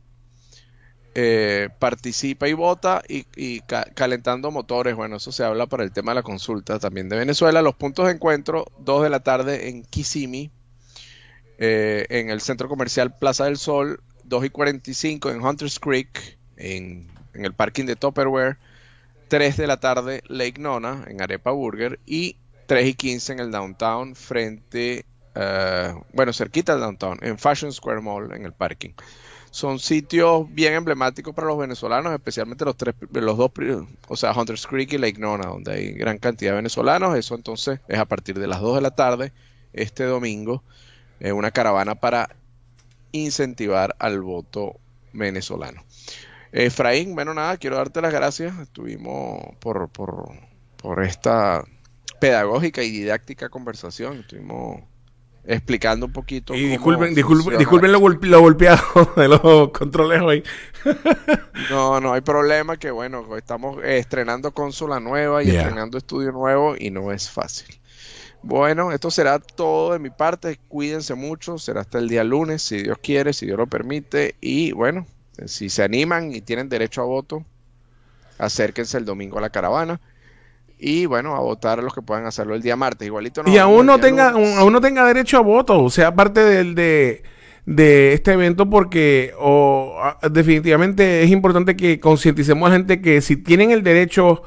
Eh, participa y vota y, calentando motores. Bueno, eso se habla para el tema de la consulta también de Venezuela. Los puntos de encuentro, 2 de la tarde en Kissimmee, eh, en el centro comercial Plaza del Sol, 2 y 45 en Hunters Creek, en, en el parking de Tupperware. 3 de la tarde Lake Nona en Arepa Burger y 3 y 15 en el Downtown frente, eh, bueno, cerquita del Downtown, en Fashion Square Mall en el parking. Son sitios bien emblemáticos para los venezolanos, especialmente los tres, los dos, o sea, Hunters Creek y Lake Nona, donde hay gran cantidad de venezolanos. Eso entonces es a partir de las 2 de la tarde este domingo, eh, una caravana para incentivar al voto venezolano. Efraín, bueno, nada, quiero darte las gracias. Estuvimos por, por, esta pedagógica y didáctica conversación. Estuvimos explicando un poquito. Y disculpen, disculpen, disculpen lo, golpeado de los controles hoy. no, no hay problema, que bueno, estamos estrenando consola nueva y estrenando estudio nuevo y no es fácil. Bueno, esto será todo de mi parte. Cuídense mucho. Será hasta el día lunes, si Dios quiere, si Dios lo permite. Y bueno, si se animan y tienen derecho a voto, acérquense el domingo a la caravana. Y bueno, a votar a los que puedan hacerlo el día martes. Igualito no. Y aún no, tenga, no tenga derecho a voto, o sea, parte del de este evento porque definitivamente es importante que concienticemos a la gente que si tienen el derecho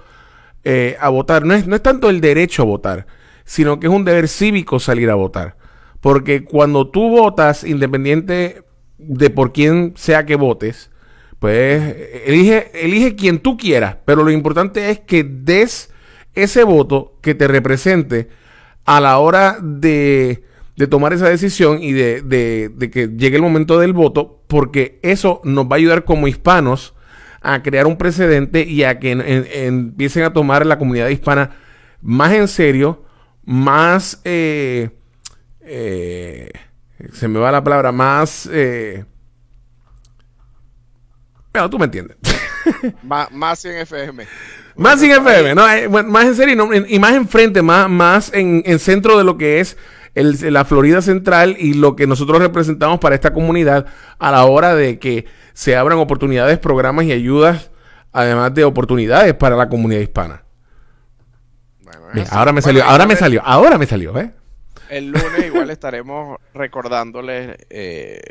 eh, a votar, no es, no es tanto el derecho a votar, sino que es un deber cívico salir a votar. Porque cuando tú votas, independiente de por quién sea que votes, pues elige, elige quien tú quieras, pero lo importante es que des ese voto que te represente a la hora de, tomar esa decisión y de, que llegue el momento del voto, porque eso nos va a ayudar como hispanos a crear un precedente y a que empiecen a tomar la comunidad hispana más en serio, más... eh, eh se me va la palabra, más... Eh, pero bueno, tú me entiendes. más, sin en FM. Más en FM, ¿no? Eh, más en serio, y más enfrente, más, más en, en centro de lo que es la Florida Central y lo que nosotros representamos para esta comunidad a la hora de que se abran oportunidades, programas y ayudas, además de oportunidades para la comunidad hispana. ahora me salió, ahora me salió, ahora me salió, ¿eh? el lunes igual estaremos recordándoles eh,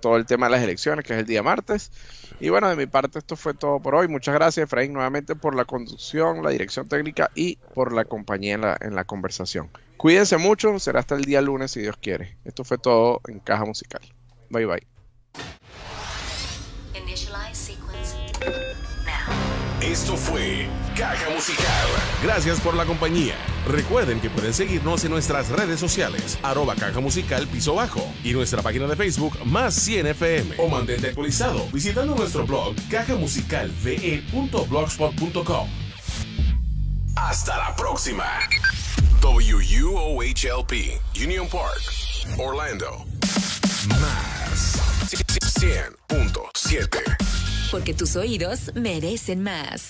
todo el tema de las elecciones, que es el día martes. Y bueno, de mi parte esto fue todo por hoy. Muchas gracias, Efraín, nuevamente por la conducción, la dirección técnica y por la compañía en la, en la conversación. Cuídense mucho, será hasta el día lunes si Dios quiere. Esto fue todo en Caja Musical. Bye bye. Esto fue Caja Musical. Gracias por la compañía. Recuerden que pueden seguirnos en nuestras redes sociales, arroba caja musical piso bajo y nuestra página de Facebook más 100fm. O mantente actualizado visitando nuestro blog cajamusicalve.blogspot.com. Hasta la próxima. WUOHLP, Union Park, Orlando. Más 100.7. Porque tus oídos merecen más.